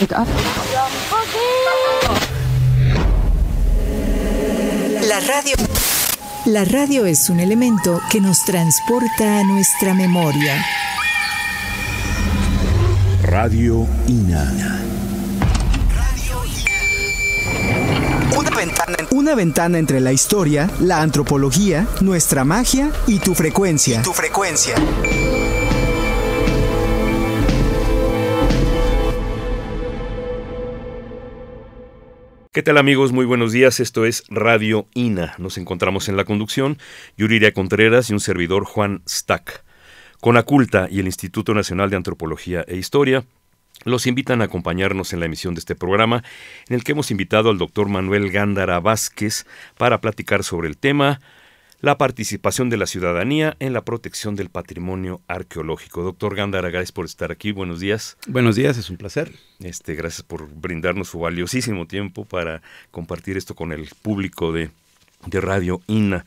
La radio. La radio es un elemento que nos transporta a nuestra memoria. Radio INA. Una ventana, una ventana entre la historia, la antropología, nuestra magia y tu frecuencia. Y tu frecuencia. ¿Qué tal amigos? Muy buenos días, esto es Radio INA. Nos encontramos en la conducción, Yuriria Contreras y un servidor Juan Stack. Con Aculta y el Instituto Nacional de Antropología e Historia, los invitan a acompañarnos en la emisión de este programa, en el que hemos invitado al doctor Manuel Gándara Vázquez para platicar sobre el tema la participación de la ciudadanía en la protección del patrimonio arqueológico. Doctor Gándara, gracias por estar aquí. Buenos días. Buenos días, es un placer. Este, gracias por brindarnos su valiosísimo tiempo para compartir esto con el público de, de Radio INA.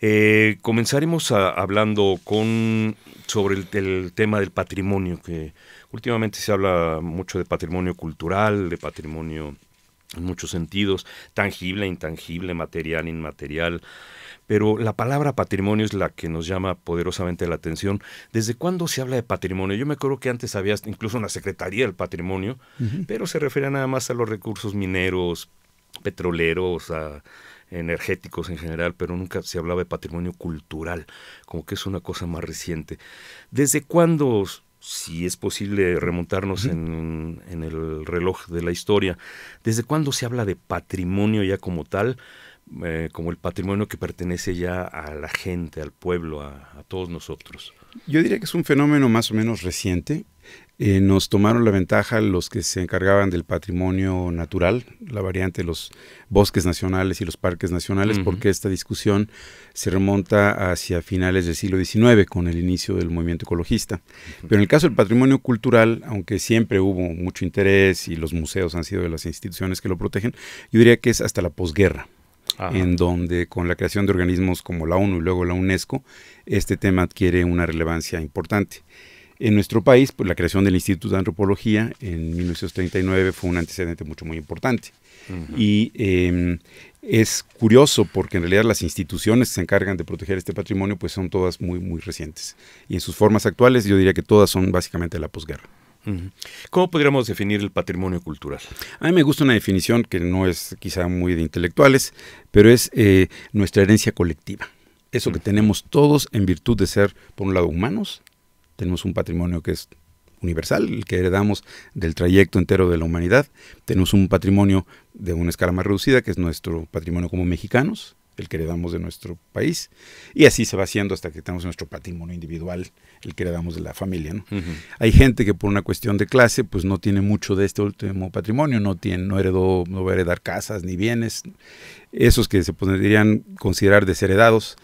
Eh, comenzaremos hablando con sobre el, el, tema del patrimonio, que últimamente se habla mucho de patrimonio cultural, de patrimonio en muchos sentidos, tangible, intangible, material, inmaterial pero la palabra patrimonio es la que nos llama poderosamente la atención. ¿Desde cuándo se habla de patrimonio? Yo me acuerdo que antes había incluso una Secretaría del Patrimonio, pero se refería nada más a los recursos mineros, petroleros, energéticos en general, pero nunca se hablaba de patrimonio cultural, como que es una cosa más reciente. ¿Desde cuándo si es posible remontarnos en, el reloj de la historia, ¿desde cuándo se habla de patrimonio ya como tal? Eh, como el patrimonio que pertenece ya a la gente, al pueblo, a, todos nosotros. Yo diría que es un fenómeno más o menos reciente. Eh, nos tomaron la ventaja los que se encargaban del patrimonio natural, la variante de los bosques nacionales y los parques nacionales, porque esta discusión se remonta hacia finales del siglo XIX con el inicio del movimiento ecologista. Pero en el caso del patrimonio cultural, aunque siempre hubo mucho interés y los museos han sido de las instituciones que lo protegen, yo diría que es hasta la posguerra en donde con la creación de organismos como la ONU y luego la UNESCO, este tema adquiere una relevancia importante. En nuestro país, pues, la creación del Instituto de Antropología en 1939 fue un antecedente mucho muy importante. Y em, es curioso porque en realidad las instituciones que se encargan de proteger este patrimonio pues son todas muy, muy recientes. Y en sus formas actuales yo diría que todas son básicamente de la posguerra. ¿Cómo podríamos definir el patrimonio cultural? A mí me gusta una definición que no es quizá muy de intelectuales, pero es eh, nuestra herencia colectiva. Eso que tenemos todos en virtud de ser, por un lado, humanos, tenemos un patrimonio que es universal, el que heredamos del trayecto entero de la humanidad, tenemos un patrimonio de una escala más reducida, que es nuestro patrimonio como mexicanos, el que heredamos de nuestro país, y así se va haciendo hasta que tenemos nuestro patrimonio individual el que heredamos de la familia. ¿no? Hay gente que por una cuestión de clase, pues no tiene mucho de este último patrimonio, no, tiene, no heredó, no va a heredar casas ni bienes. Esos que se podrían considerar desheredados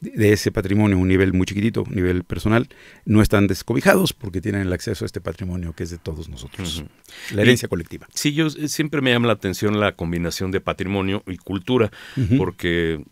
de ese patrimonio, un nivel muy chiquitito, un nivel personal, no están descobijados porque tienen el acceso a este patrimonio que es de todos nosotros, la herencia colectiva. Sí, yo eh, siempre me llama la atención la combinación de patrimonio y cultura, porque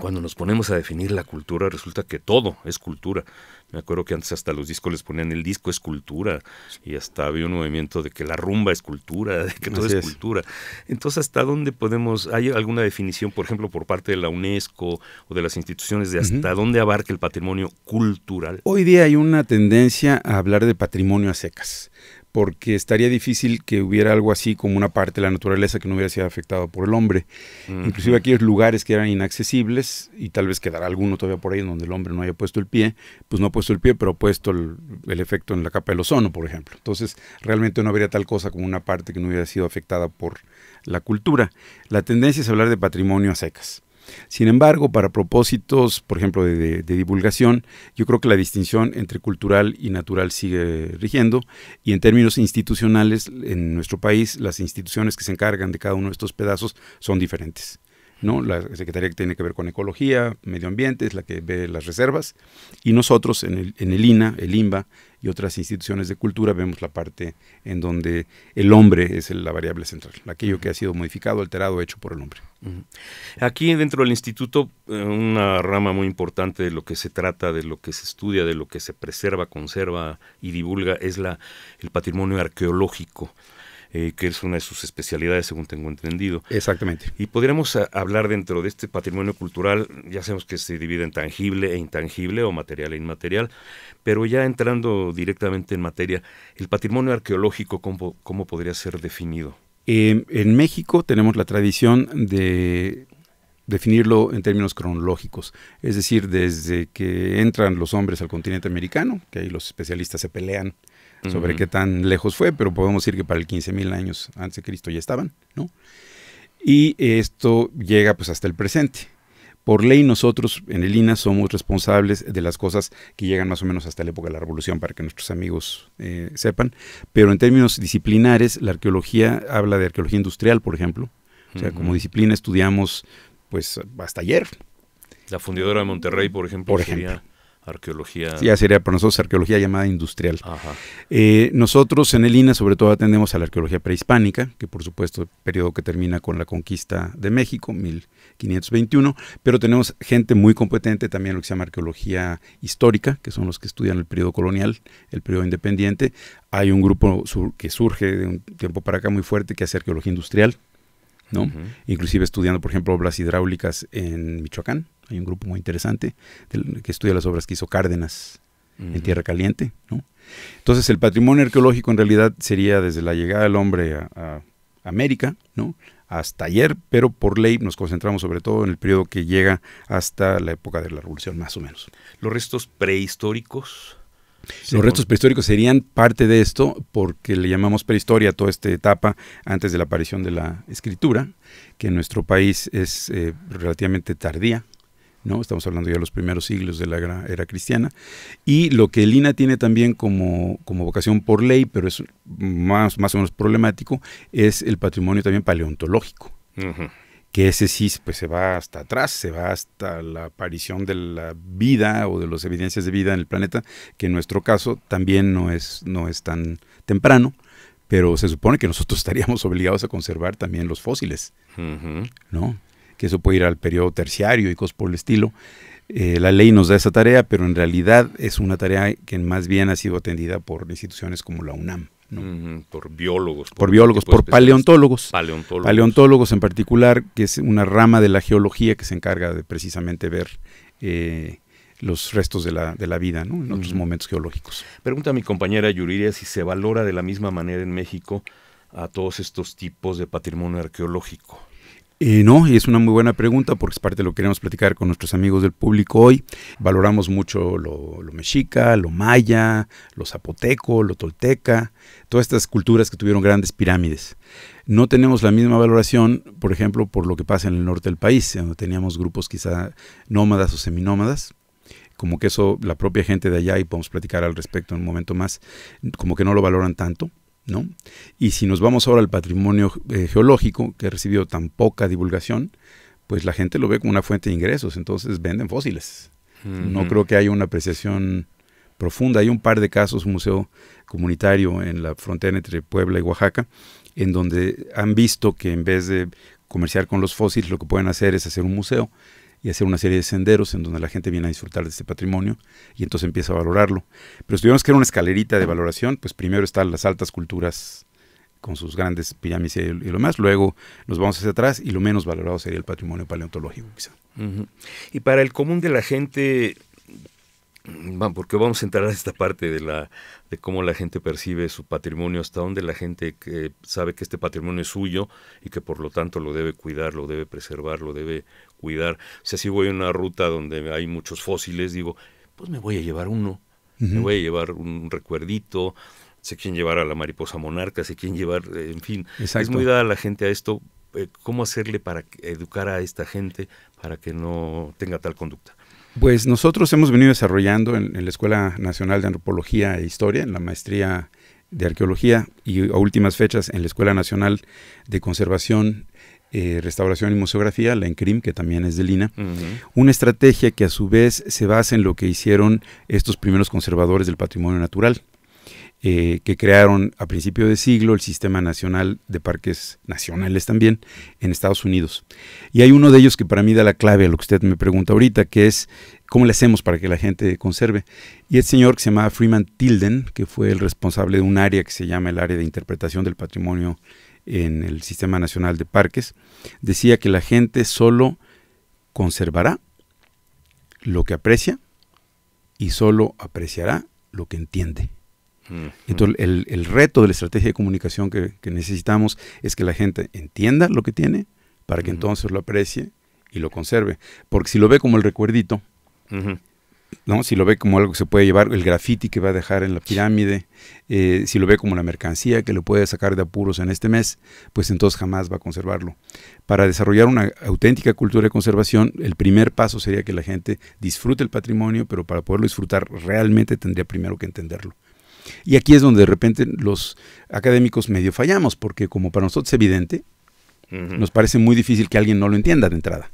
cuando nos ponemos a definir la cultura, resulta que todo es cultura. Me acuerdo que antes hasta los discos les ponían el disco es cultura, y hasta había un movimiento de que la rumba es cultura, de que todo es, cultura. Entonces, ¿hasta dónde podemos, hay alguna definición, por ejemplo, por parte de la UNESCO o de las instituciones de hasta dónde abarca el patrimonio cultural? Hoy día hay una tendencia a hablar de patrimonio a secas porque estaría difícil que hubiera algo así como una parte de la naturaleza que no hubiera sido afectado por el hombre. Inclusive aquellos lugares que eran inaccesibles, y tal vez quedará alguno todavía por ahí donde el hombre no haya puesto el pie, pues no ha puesto el pie, pero ha puesto el, el efecto en la capa del ozono, por ejemplo. Entonces, realmente no habría tal cosa como una parte que no hubiera sido afectada por la cultura. La tendencia es hablar de patrimonio a secas. Sin embargo, para propósitos, por ejemplo, de, divulgación, yo creo que la distinción entre cultural y natural sigue rigiendo y en términos institucionales, en nuestro país, las instituciones que se encargan de cada uno de estos pedazos son diferentes. ¿no? La Secretaría que tiene que ver con ecología, medio ambiente, es la que ve las reservas, y nosotros en el, INA, el Imba y otras instituciones de cultura vemos la parte en donde el hombre es la variable central, aquello que ha sido modificado, alterado, hecho por el hombre. Aquí dentro del instituto, eh, una rama muy importante de lo que se trata, de lo que se estudia, de lo que se preserva, conserva y divulga es la, el patrimonio arqueológico. Eh, que es una de sus especialidades, según tengo entendido. Exactamente. Y podríamos eh, hablar dentro de este patrimonio cultural, ya sabemos que se divide en tangible e intangible o material e inmaterial, pero ya entrando directamente en materia, el patrimonio arqueológico, ¿cómo, podría ser definido? Eh, en México tenemos la tradición de definirlo en términos cronológicos, es decir, desde que entran los hombres al continente americano, que ahí los especialistas se pelean sobre qué tan lejos fue, pero podemos decir que para el 15.000 años antes de Cristo ya estaban, ¿no? Y esto llega pues hasta el presente. Por ley nosotros en el INA somos responsables de las cosas que llegan más o menos hasta la época de la Revolución, para que nuestros amigos eh, sepan, pero en términos disciplinares la arqueología habla de arqueología industrial, por ejemplo. O sea, como disciplina estudiamos pues hasta ayer. La fundadora de Monterrey, por ejemplo, por Arqueología. Ya sería para nosotros arqueología llamada industrial. Eh, nosotros en el INA sobre todo atendemos a la arqueología prehispánica, que por supuesto periodo que termina con la conquista de México, 1521, pero tenemos gente muy competente también lo que se llama arqueología histórica, que son los que estudian el periodo colonial, el periodo independiente. Hay un grupo que surge de un tiempo para acá muy fuerte que hace arqueología industrial, ¿no? Inclusive estudiando, por ejemplo, obras hidráulicas en Michoacán hay un grupo muy interesante que estudia las obras que hizo Cárdenas en Tierra Caliente. ¿no? Entonces, el patrimonio arqueológico en realidad sería desde la llegada del hombre a, América, ¿no? hasta ayer, pero por ley nos concentramos sobre todo en el periodo que llega hasta la época de la Revolución, más o menos. ¿Los restos prehistóricos? Los restos prehistóricos serían parte de esto porque le llamamos prehistoria a toda esta etapa antes de la aparición de la escritura, que en nuestro país es eh, relativamente tardía, ¿no? Estamos hablando ya de los primeros siglos de la era, cristiana. Y lo que el tiene también como, como, vocación por ley, pero es más, más o menos problemático, es el patrimonio también paleontológico. Que ese sí pues, se va hasta atrás, se va hasta la aparición de la vida o de las evidencias de vida en el planeta, que en nuestro caso también no es, no es tan temprano pero se supone que nosotros estaríamos obligados a conservar también los fósiles, ¿no? que eso puede ir al periodo terciario y cosas por el estilo. Eh, la ley nos da esa tarea, pero en realidad es una tarea que más bien ha sido atendida por instituciones como la UNAM. por biólogos. Por, biólogos, por paleontólogos, paleontólogos. en particular, que es una rama de la geología que se encarga de precisamente ver eh, los restos de la, de la vida en otros momentos geológicos. Pregunta a mi compañera Yuriria si se valora de la misma manera en México a todos estos tipos de patrimonio arqueológico. Eh, no, y es una muy buena pregunta porque es parte de lo que queremos platicar con nuestros amigos del público hoy. Valoramos mucho lo, lo mexica, lo maya, lo zapoteco, lo tolteca, todas estas culturas que tuvieron grandes pirámides. No tenemos la misma valoración, por ejemplo, por lo que pasa en el norte del país, donde teníamos grupos quizá nómadas o seminómadas, como que eso la propia gente de allá, y podemos platicar al respecto en un momento más, como que no lo valoran tanto. Y si nos vamos ahora al patrimonio eh, geológico, que ha recibido tan poca divulgación, pues la gente lo ve como una fuente de ingresos, entonces venden fósiles. No creo que haya una apreciación profunda. Hay un par de casos, un museo comunitario en la frontera entre Puebla y Oaxaca, en donde han visto que en vez de comerciar con los fósiles, lo que pueden hacer es hacer un museo y hacer una serie de senderos en donde la gente viene a disfrutar de este patrimonio y entonces empieza a valorarlo. Pero si tuviéramos que era una escalerita de valoración, pues primero están las altas culturas con sus grandes pirámides y lo más, luego nos vamos hacia atrás y lo menos valorado sería el patrimonio paleontológico quizá. Y para el común de la gente, porque vamos a entrar a esta parte de la de cómo la gente percibe su patrimonio, hasta dónde la gente que sabe que este patrimonio es suyo y que por lo tanto lo debe cuidar, lo debe preservar, lo debe cuidar. O sea, si voy a una ruta donde hay muchos fósiles, digo, pues me voy a llevar uno, me voy a llevar un recuerdito, sé quién llevar a la mariposa monarca, sé quién llevar, eh, en fin. Es muy dada la gente a esto, eh, cómo hacerle para educar a esta gente para que no tenga tal conducta. Pues nosotros hemos venido desarrollando en, en la Escuela Nacional de Antropología e Historia, en la maestría de Arqueología y a últimas fechas en la Escuela Nacional de Conservación eh, restauración y Museografía, la ENCRIM, que también es de Lina, una estrategia que a su vez se basa en lo que hicieron estos primeros conservadores del patrimonio natural, eh, que crearon a principio de siglo el Sistema Nacional de Parques Nacionales también en Estados Unidos. Y hay uno de ellos que para mí da la clave a lo que usted me pregunta ahorita, que es cómo le hacemos para que la gente conserve. Y el este señor que se llamaba Freeman Tilden, que fue el responsable de un área que se llama el área de interpretación del patrimonio en el Sistema Nacional de Parques, decía que la gente solo conservará lo que aprecia y solo apreciará lo que entiende. Entonces, el, reto de la estrategia de comunicación que, necesitamos es que la gente entienda lo que tiene para que entonces lo aprecie y lo conserve. Porque si lo ve como el recuerdito, si lo ve como algo que se puede llevar, el grafiti que va a dejar en la pirámide, eh, si lo ve como la mercancía que lo puede sacar de apuros en este mes, pues entonces jamás va a conservarlo. Para desarrollar una auténtica cultura de conservación, el primer paso sería que la gente disfrute el patrimonio, pero para poderlo disfrutar realmente tendría primero que entenderlo. Y aquí es donde de repente los académicos medio fallamos, porque como para nosotros es evidente, nos parece muy difícil que alguien no lo entienda de entrada.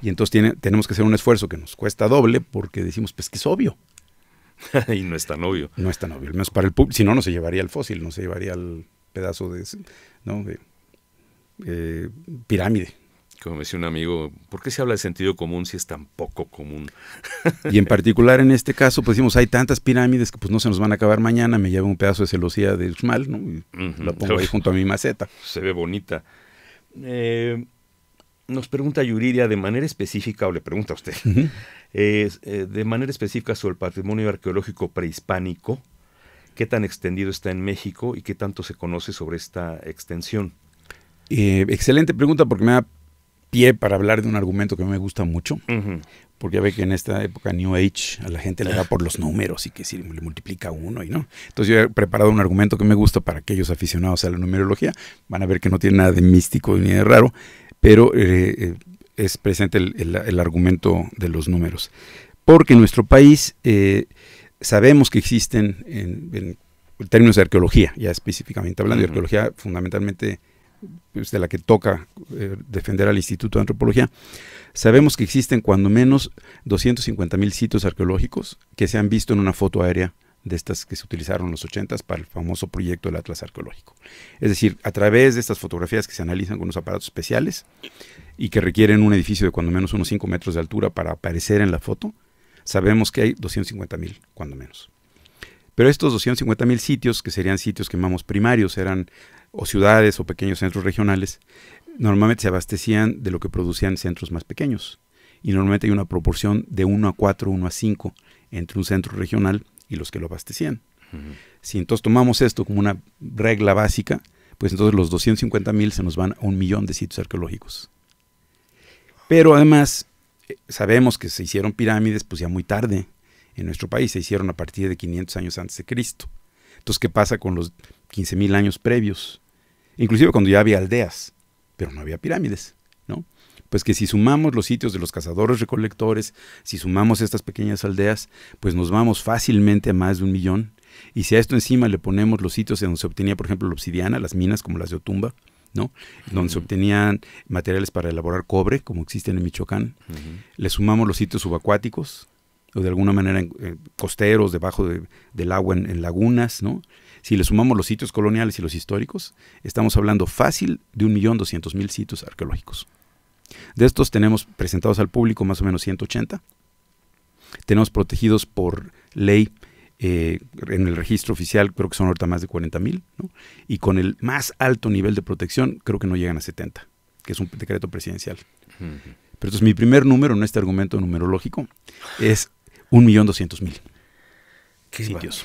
Y entonces tenemos que hacer un esfuerzo que nos cuesta doble porque decimos, pues que es obvio. y no es tan obvio. No es tan obvio, al menos para el público. Si no, no se llevaría el fósil, no se llevaría el pedazo de, eh, pirámide. Como decía un amigo, ¿por qué se habla de sentido común si es tan poco común? y en particular en este caso, pues decimos, hay tantas pirámides que pues no se nos van a acabar mañana, me llevo un pedazo de celosía de Uxmal, ¿no? Y lo pongo ahí junto a mi maceta. Se ve bonita. Eh, nos pregunta Yuridia de manera específica, o le pregunta a usted, eh, de manera específica sobre el patrimonio arqueológico prehispánico, qué tan extendido está en México y qué tanto se conoce sobre esta extensión. Eh, excelente pregunta porque me da pie para hablar de un argumento que me gusta mucho, porque ya ve que en esta época New Age a la gente le da por los números y que si le multiplica uno y no. Entonces yo he preparado un argumento que me gusta para aquellos aficionados a la numerología, van a ver que no tiene nada de místico ni de raro pero eh, eh, es presente el, argumento de los números. Porque en nuestro país eh, sabemos que existen, en, términos de arqueología, ya específicamente hablando de arqueología, fundamentalmente pues, de la que toca defender al Instituto de Antropología, sabemos que existen cuando menos 250 mil sitios arqueológicos que se han visto en una foto aérea de estas que se utilizaron en los 80 para el famoso proyecto del Atlas Arqueológico. Es decir, a través de estas fotografías que se analizan con unos aparatos especiales y que requieren un edificio de cuando menos unos 5 metros de altura para aparecer en la foto, sabemos que hay 250.000 mil, cuando menos. Pero estos 250.000 mil sitios, que serían sitios que llamamos primarios, eran o ciudades o pequeños centros regionales, normalmente se abastecían de lo que producían centros más pequeños. Y normalmente hay una proporción de 1 a 4, 1 a 5 entre un centro regional y los que lo abastecían. Si entonces tomamos esto como una regla básica, pues entonces los 250 mil se nos van a un millón de sitios arqueológicos. Pero además, eh, sabemos que se hicieron pirámides pues ya muy tarde en nuestro país, se hicieron a partir de 500 años antes de Cristo. Entonces, ¿qué pasa con los 15 mil años previos? Inclusive cuando ya había aldeas, pero no había pirámides pues que si sumamos los sitios de los cazadores recolectores, si sumamos estas pequeñas aldeas, pues nos vamos fácilmente a más de un millón. Y si a esto encima le ponemos los sitios en donde se obtenía, por ejemplo, la obsidiana, las minas como las de Otumba, ¿no? Donde se obtenían materiales para elaborar cobre, como existen en Michoacán. Le sumamos los sitios subacuáticos, o de alguna manera eh, costeros, debajo del agua en, en, lagunas, ¿no? Si le sumamos los sitios coloniales y los históricos, estamos hablando fácil de un millón doscientos mil sitios arqueológicos. De estos tenemos presentados al público más o menos 180. Tenemos protegidos por ley eh, en el registro oficial, creo que son ahorita más de 40 mil, y con el más alto nivel de protección, creo que no llegan a 70, que es un decreto presidencial. Pero entonces mi primer número en este argumento numerológico es 1.200.000 Qué sitios.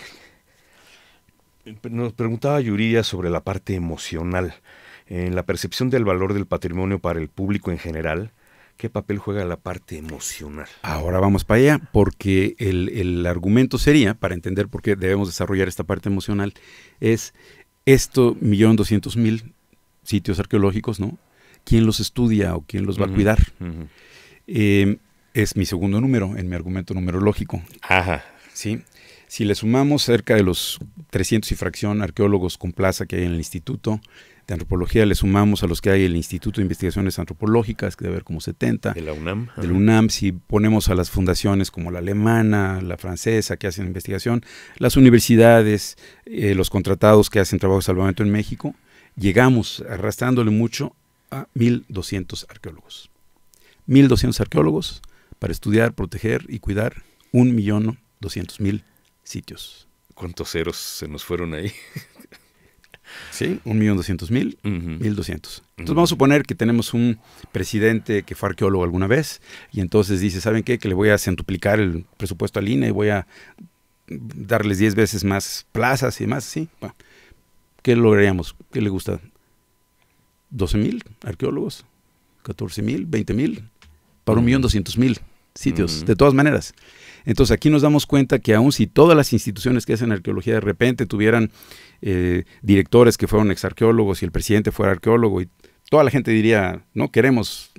Nos preguntaba Yuridia sobre la parte emocional en la percepción del valor del patrimonio para el público en general, ¿qué papel juega la parte emocional? Ahora vamos para allá, porque el, argumento sería, para entender por qué debemos desarrollar esta parte emocional, es esto, millón doscientos mil sitios arqueológicos, ¿no? ¿Quién los estudia o quién los va a cuidar? Em, es mi segundo número en mi argumento numerológico. Ajá. Sí. Si le sumamos cerca de los 300 y fracción arqueólogos con plaza que hay en el instituto, de antropología, le sumamos a los que hay el Instituto de Investigaciones Antropológicas, que debe haber como 70. De la UNAM. De UNAM, si ponemos a las fundaciones como la alemana, la francesa, que hacen investigación, las universidades, eh, los contratados que hacen trabajo de salvamento en México, llegamos arrastrándole mucho a 1.200 arqueólogos. 1.200 arqueólogos para estudiar, proteger y cuidar 1.200.000 sitios. ¿Cuántos ceros se nos fueron ahí? Sí, un millón doscientos mil, mil doscientos. Entonces vamos a suponer que tenemos un presidente que fue arqueólogo alguna vez y entonces dice, ¿saben qué? Que le voy a centuplicar el presupuesto al INE y voy a darles diez veces más plazas y demás, ¿sí? ¿Qué lograríamos? ¿Qué le gusta? Doce mil arqueólogos? catorce mil? veinte mil? Para un millón doscientos mil sitios, de todas maneras. Entonces aquí nos damos cuenta que aun si todas las instituciones que hacen arqueología de repente tuvieran eh, directores que fueron exarqueólogos y el presidente fuera arqueólogo y toda la gente diría, no queremos,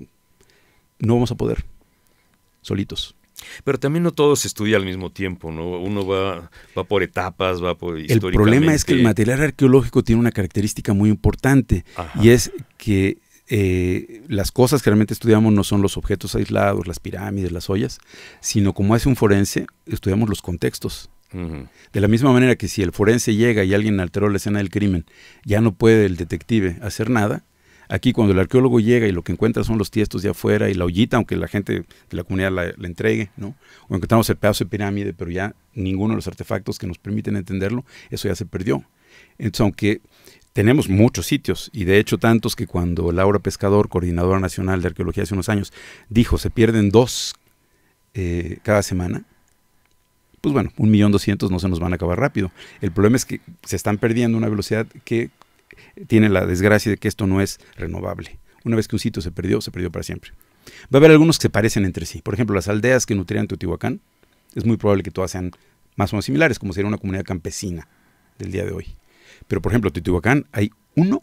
no vamos a poder, solitos. Pero también no todo se estudia al mismo tiempo, ¿no? Uno va, por etapas, va por... El problema es que el material arqueológico tiene una característica muy importante y es que eh, las cosas que realmente estudiamos no son los objetos aislados, las pirámides, las ollas, sino como hace un forense, estudiamos los contextos. De la misma manera que si el forense llega y alguien alteró la escena del crimen, ya no puede el detective hacer nada. Aquí cuando el arqueólogo llega y lo que encuentra son los tiestos de afuera y la ollita, aunque la gente de la comunidad la, entregue, ¿no? O encontramos el pedazo de pirámide, pero ya ninguno de los artefactos que nos permiten entenderlo, eso ya se perdió. Entonces, aunque tenemos muchos sitios y de hecho tantos que cuando Laura Pescador, coordinadora nacional de arqueología hace unos años, dijo se pierden dos eh, cada semana, pues bueno, un millón doscientos no se nos van a acabar rápido. El problema es que se están perdiendo a una velocidad que tiene la desgracia de que esto no es renovable. Una vez que un sitio se perdió, se perdió para siempre. Va a haber algunos que se parecen entre sí. Por ejemplo, las aldeas que nutrían Teotihuacán, es muy probable que todas sean más o menos similares, como sería una comunidad campesina del día de hoy. Pero, por ejemplo, Teotihuacán hay uno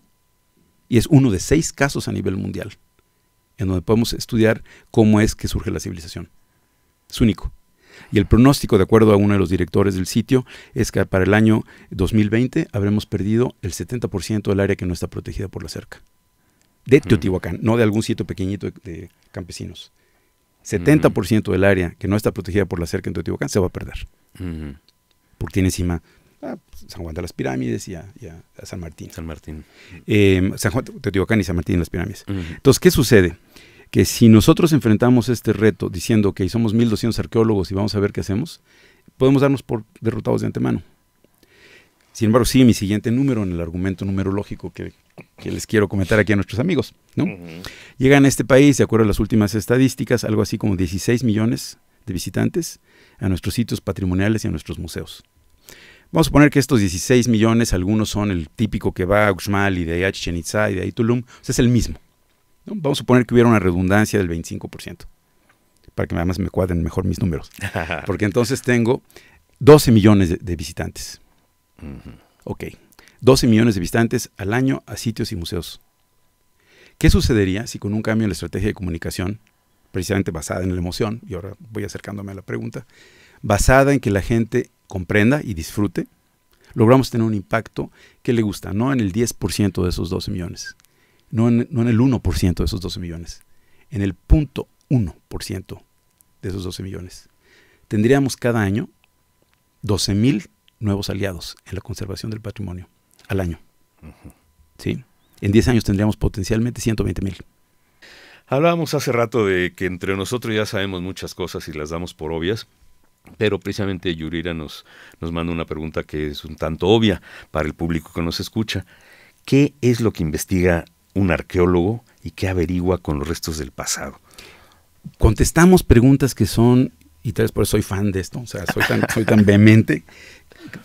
y es uno de seis casos a nivel mundial en donde podemos estudiar cómo es que surge la civilización. Es único. Y el pronóstico, de acuerdo a uno de los directores del sitio, es que para el año 2020 habremos perdido el 70% del área que no está protegida por la cerca. De Teotihuacán, no de algún sitio pequeñito de, de campesinos. 70% del área que no está protegida por la cerca en Teotihuacán se va a perder. Porque tiene encima a ah, San Juan de las Pirámides y a, San Martín. San Martín. Eh, San Juan, Teotihuacán y San Martín en las Pirámides. Entonces, ¿qué sucede? Que si nosotros enfrentamos este reto diciendo que somos 1200 arqueólogos y vamos a ver qué hacemos, podemos darnos por derrotados de antemano. Sin embargo, sí, mi siguiente número en el argumento numerológico que, les quiero comentar aquí a nuestros amigos. ¿no? Llegan a este país, de acuerdo a las últimas estadísticas, algo así como 16 millones de visitantes a nuestros sitios patrimoniales y a nuestros museos. Vamos a poner que estos 16 millones, algunos son el típico que va a Uxmal y de ahí y de pues es el mismo. Vamos a suponer que hubiera una redundancia del 25%, para que además me cuadren mejor mis números. Porque entonces tengo 12 millones de, visitantes. Ok, 12 millones de visitantes al año a sitios y museos. ¿Qué sucedería si con un cambio en la estrategia de comunicación, precisamente basada en la emoción, y ahora voy acercándome a la pregunta, basada en que la gente comprenda y disfrute, logramos tener un impacto que le gusta, no en el 10% de esos 12 millones, no en, el 1% de esos 12 millones, en el .1% de esos 12 millones. Tendríamos cada año 12 mil nuevos aliados en la conservación del patrimonio al año. ¿Sí? En 10 años tendríamos potencialmente 120 mil. Hablábamos hace rato de que entre nosotros ya sabemos muchas cosas y las damos por obvias, pero precisamente Yurira nos, nos manda una pregunta que es un tanto obvia para el público que nos escucha. ¿Qué es lo que investiga un arqueólogo y qué averigua con los restos del pasado? Contestamos preguntas que son, y tal vez por eso soy fan de esto, o sea, soy tan, vehemente,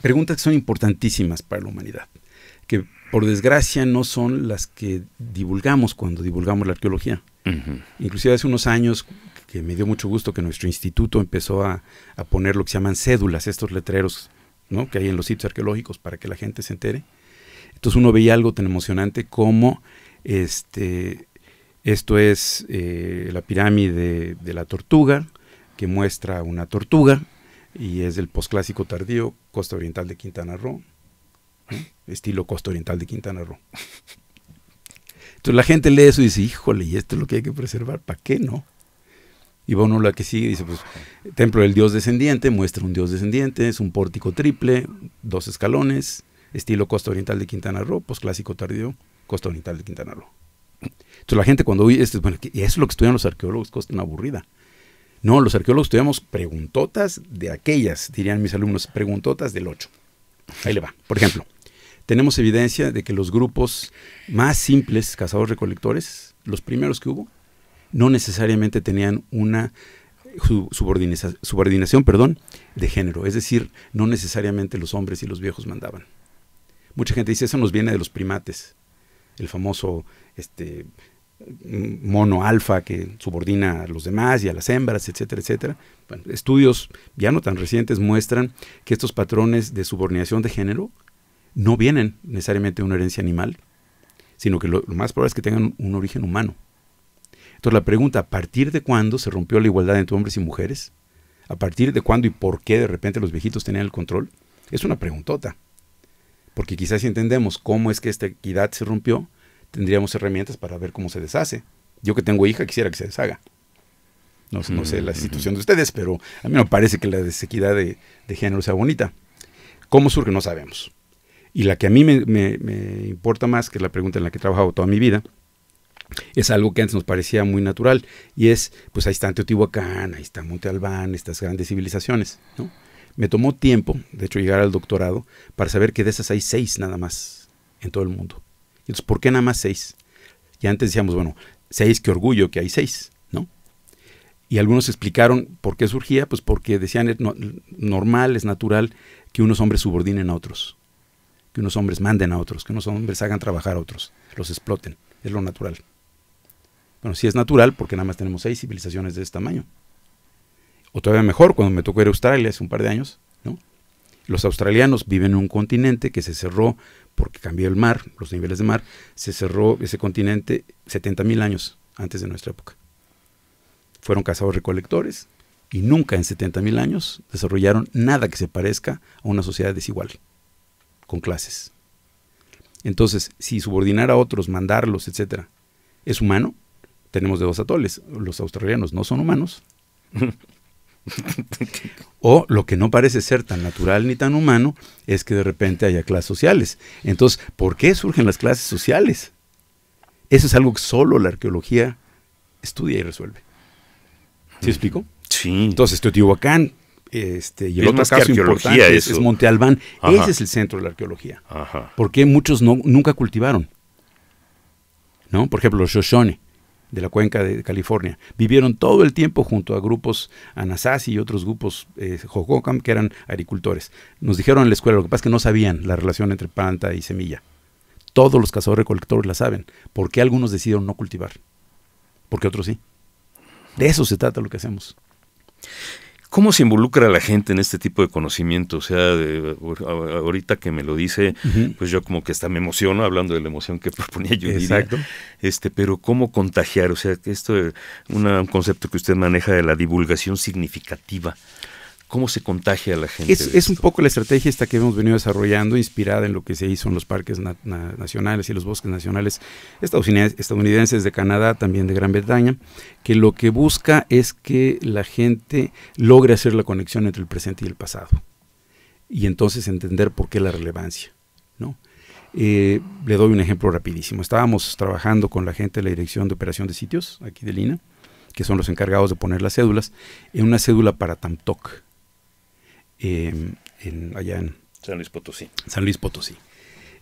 preguntas que son importantísimas para la humanidad, que por desgracia no son las que divulgamos cuando divulgamos la arqueología. Inclusive hace unos años que me dio mucho gusto que nuestro instituto empezó a, poner lo que se llaman cédulas, estos letreros ¿no? que hay en los sitios arqueológicos para que la gente se entere. Entonces uno veía algo tan emocionante como este, esto es eh, la pirámide de, la tortuga, que muestra una tortuga, y es del posclásico tardío, costa oriental de Quintana Roo, ¿eh? estilo costa oriental de Quintana Roo. Entonces la gente lee eso y dice, híjole, y esto es lo que hay que preservar, ¿para qué no? Y va uno la que sigue dice, pues, templo del dios descendiente, muestra un dios descendiente, es un pórtico triple, dos escalones, estilo costa oriental de Quintana Roo, pues, clásico tardío, costa oriental de Quintana Roo. Entonces la gente cuando oye esto, bueno, y eso es lo que estudian los arqueólogos, cosa una aburrida. No, los arqueólogos estudiamos preguntotas de aquellas, dirían mis alumnos, preguntotas del 8. Ahí le va. Por ejemplo, tenemos evidencia de que los grupos más simples, cazadores-recolectores, los primeros que hubo, no necesariamente tenían una subordinación, perdón, de género, es decir, no necesariamente los hombres y los viejos mandaban. Mucha gente dice, eso nos viene de los primates, el famoso este, mono alfa que subordina a los demás y a las hembras, etcétera, etcétera. estudios ya no tan recientes muestran que estos patrones de subordinación de género no vienen necesariamente de una herencia animal, sino que lo más probable es que tengan un origen humano. Entonces la pregunta, ¿a partir de cuándo se rompió la igualdad entre hombres y mujeres? ¿A partir de cuándo y por qué de repente los viejitos tenían el control? Es una preguntota. Porque quizás si entendemos cómo es que esta equidad se rompió, tendríamos herramientas para ver cómo se deshace. Yo que tengo hija quisiera que se deshaga. No, sé la mm, situación de ustedes, pero a mí me parece que la desequidad de, género sea bonita. ¿Cómo surge? No sabemos. Y la que a mí me, me importa más, que es la pregunta en la que he trabajado toda mi vida, es algo que antes nos parecía muy natural y es, pues ahí está Teotihuacán, ahí está Monte Albán, estas grandes civilizaciones, ¿no? Me tomó tiempo, de hecho, llegar al doctorado para saber que de esas hay seis nada más en todo el mundo. Entonces, ¿por qué nada más seis? Y antes decíamos, bueno, seis, qué orgullo que hay seis, ¿no? Y algunos explicaron por qué surgía, pues porque decían, normal, es natural que unos hombres subordinen a otros, que unos hombres manden a otros, que unos hombres hagan trabajar a otros, los exploten, es lo natural. Bueno, sí es natural porque nada más tenemos seis civilizaciones de ese tamaño. O todavía mejor, cuando me tocó ir a Australia hace un par de años, Los australianos viven en un continente que se cerró porque cambió el mar, los niveles de mar, se cerró ese continente 70.000 años antes de nuestra época. Fueron cazadores-recolectores y nunca en 70.000 años desarrollaron nada que se parezca a una sociedad desigual, con clases. Entonces, si subordinar a otros, mandarlos, etc., es humano, tenemos de dos atoles. Los australianos no son humanos. o lo que no parece ser tan natural ni tan humano es que de repente haya clases sociales. Entonces, ¿por qué surgen las clases sociales? Eso es algo que solo la arqueología estudia y resuelve. ¿Sí mm. explico? Sí. Entonces, Teotihuacán, este, y el otro caso importante es, Monte Albán. Ese es el centro de la arqueología. Ajá. qué muchos no, nunca cultivaron. ¿No? Por ejemplo, los Shoshone de la cuenca de California. Vivieron todo el tiempo junto a grupos Anasazi y otros grupos eh, que eran agricultores. Nos dijeron en la escuela, lo que pasa es que no sabían la relación entre planta y semilla. Todos los cazadores-recolectores la saben. ¿Por qué algunos decidieron no cultivar? Porque otros sí. De eso se trata lo que hacemos. ¿Cómo se involucra la gente en este tipo de conocimiento? O sea, ahorita que me lo dice, pues yo como que hasta me emociono hablando de la emoción que proponía yo. Exacto. Este, pero ¿cómo contagiar? O sea, que esto es eh, un concepto que usted maneja de la divulgación significativa. ¿Cómo se contagia a la gente? Es, un poco la estrategia esta que hemos venido desarrollando, inspirada en lo que se hizo en los parques nacionales y los bosques nacionales estadounidenses de Canadá, también de Gran Bretaña, que lo que busca es que la gente logre hacer la conexión entre el presente y el pasado. Y entonces entender por qué la relevancia. ¿no? Eh, le doy un ejemplo rapidísimo. Estábamos trabajando con la gente de la Dirección de Operación de Sitios, aquí de Lina, que son los encargados de poner las cédulas, en una cédula para Tamtoc. Em, en, allá en San Luis Potosí. San Potosí.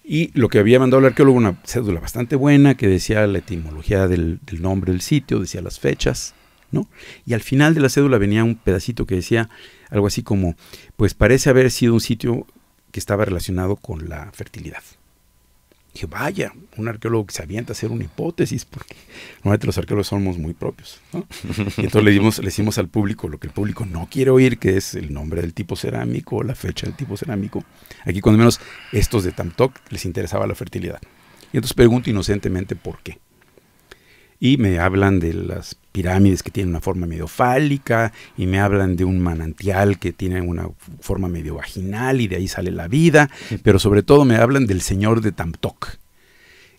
Y lo que había mandado el arqueólogo, una cédula bastante buena que decía la etimología del, del nombre del sitio, decía las fechas, ¿no? Y al final de la cédula venía un pedacito que decía algo así como, pues parece haber sido un sitio que estaba relacionado con la fertilidad dije, vaya, un arqueólogo que se avienta a hacer una hipótesis, porque normalmente los arqueólogos somos muy propios. Y entonces le dimos, le decimos al público lo que el público no quiere oír, que es el nombre del tipo cerámico, la fecha del tipo cerámico. Aquí, cuando menos, estos de Tamtok les interesaba la fertilidad. Y entonces pregunto inocentemente por qué y me hablan de las pirámides que tienen una forma medio fálica y me hablan de un manantial que tiene una forma medio vaginal y de ahí sale la vida, pero sobre todo me hablan del señor de Tamtok.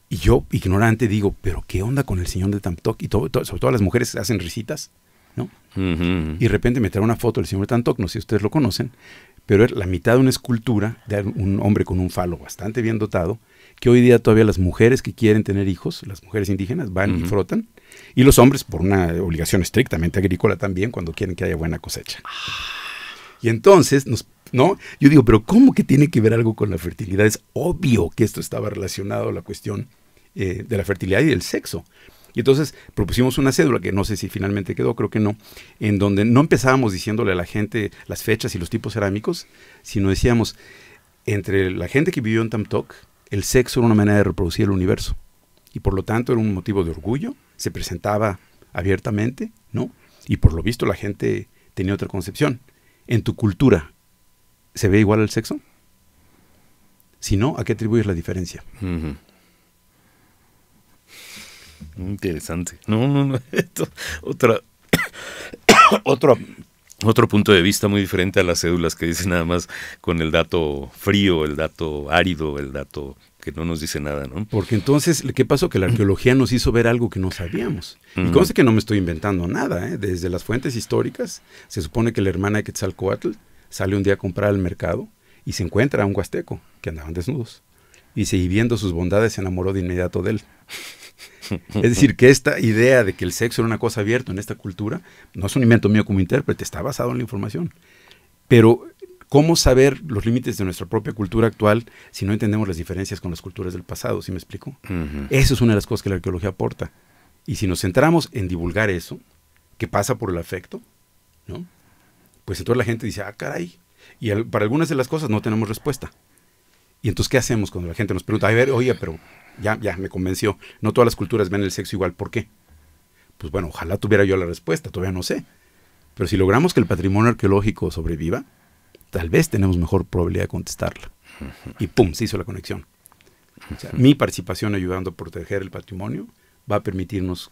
Y yo, ignorante, digo, pero ¿qué onda con el señor de Tamtok? Y sobre todo las mujeres hacen risitas, ¿no? Y de repente me trae una foto del señor de Tamtok, no sé si ustedes lo conocen, pero es la mitad de una escultura de un hombre con un falo bastante bien dotado, que hoy día todavía las mujeres que quieren tener hijos, las mujeres indígenas, van y frotan, y los hombres por una obligación estrictamente agrícola también cuando quieren que haya buena cosecha. Ah. Y entonces ¿no? Yo digo, pero ¿cómo que tiene que ver algo con la fertilidad? Es obvio que esto estaba relacionado a la cuestión eh, de la fertilidad y del sexo. Y entonces propusimos una cédula, que no sé si finalmente quedó, creo que no, en donde no empezábamos diciéndole a la gente las fechas y los tipos cerámicos, sino decíamos, entre la gente que vivió en Tamtoc el sexo era una manera de reproducir el universo. Y por lo tanto era un motivo de orgullo, se presentaba abiertamente, ¿no? Y por lo visto la gente tenía otra concepción. En tu cultura, ¿se ve igual el sexo? Si no, ¿a qué atribuyes la diferencia? Interesante. No, no, no. otra, otro otro punto de vista muy diferente a las cédulas que dicen nada más con el dato frío, el dato árido, el dato que no nos dice nada, ¿no? Porque entonces, ¿qué pasó? Que la arqueología nos hizo ver algo que no sabíamos. Y conste que no me estoy inventando nada, ¿eh? Desde las fuentes históricas, se supone que la hermana de Quetzalcoatl sale un día a comprar al mercado y se encuentra a un huasteco que andaban desnudos. y viendo sus bondades, se enamoró de inmediato de él. Es decir, que esta idea de que el sexo era una cosa abierta en esta cultura no es un invento mío como intérprete, está basado en la información. Pero, ¿cómo saber los límites de nuestra propia cultura actual si no entendemos las diferencias con las culturas del pasado? ¿Sí me explico? Eso es una de las cosas que la arqueología aporta. Y si nos centramos en divulgar eso, que pasa por el afecto, ¿no? Pues entonces la gente dice, ah, caray. Y para algunas de las cosas no tenemos respuesta. Y entonces, ¿qué hacemos cuando la gente nos pregunta, a ver, oye, pero ya, ya, me convenció, no todas las culturas ven el sexo igual, ¿por qué? Pues bueno, ojalá tuviera yo la respuesta, todavía no sé. Pero si logramos que el patrimonio arqueológico sobreviva, tal vez tenemos mejor probabilidad de contestarla. Y pum, se hizo la conexión. mi participación ayudando a proteger el patrimonio va a permitirnos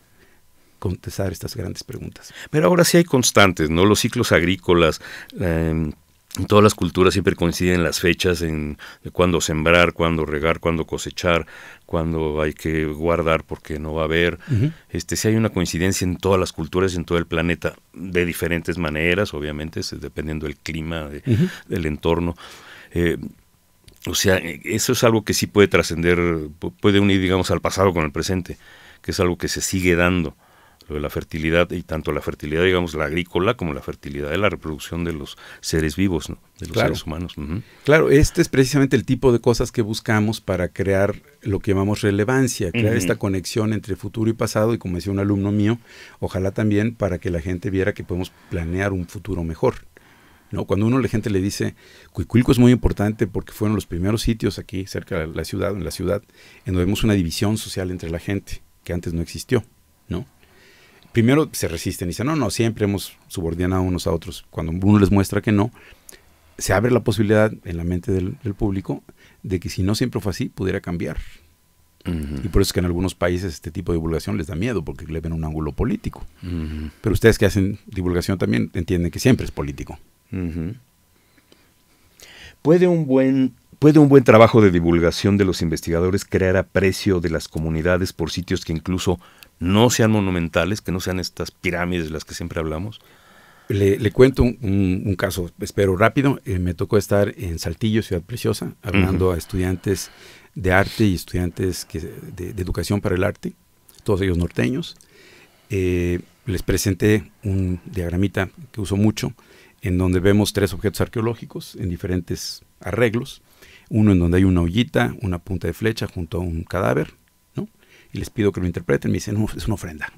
contestar estas grandes preguntas. Pero ahora sí hay constantes, ¿no? Los ciclos agrícolas, em, en todas las culturas siempre coinciden las fechas en de cuándo sembrar, cuándo regar, cuándo cosechar, cuándo hay que guardar porque no va a haber. Este si hay una coincidencia en todas las culturas en todo el planeta de diferentes maneras, obviamente, dependiendo del clima, del entorno. Eh, o sea, e, eso es algo que sí puede trascender, puede unir, digamos, al pasado con el presente, que es algo que se sigue dando lo de la fertilidad y tanto la fertilidad, digamos, la agrícola como la fertilidad de la reproducción de los seres vivos, de los seres humanos. Claro, este es precisamente el tipo de cosas que buscamos para crear lo que llamamos relevancia, crear esta conexión entre futuro y pasado y como decía un alumno mío, ojalá también para que la gente viera que podemos planear un futuro mejor. ¿no? Cuando uno la gente le dice, Cuicuilco es muy importante porque fueron los primeros sitios aquí, cerca de la ciudad, en la ciudad, en donde vemos una división social entre la gente, que antes no existió, ¿no? primero se resisten y dicen, no, no, siempre hemos subordinado unos a otros. Cuando uno les muestra que no, se abre la posibilidad en la mente del, público de que si no siempre fue así, pudiera cambiar. Y por eso es que en algunos países este tipo de divulgación les da miedo, porque le ven un ángulo político. Pero ustedes que hacen divulgación también entienden que siempre es político. ¿Puede, un buen, ¿Puede un buen trabajo de divulgación de los investigadores crear aprecio de las comunidades por sitios que incluso no sean monumentales, que no sean estas pirámides de las que siempre hablamos? Le, cuento un, caso, espero rápido. Eh, me tocó estar en Saltillo, Ciudad Preciosa, hablando a estudiantes de arte y estudiantes de, educación para el arte, todos ellos norteños. Eh, les presenté un diagramita que uso mucho, en donde vemos tres objetos arqueológicos en diferentes arreglos. Uno en donde hay una ollita, una punta de flecha junto a un cadáver, y les pido que lo interpreten. Me dicen, es una ofrenda.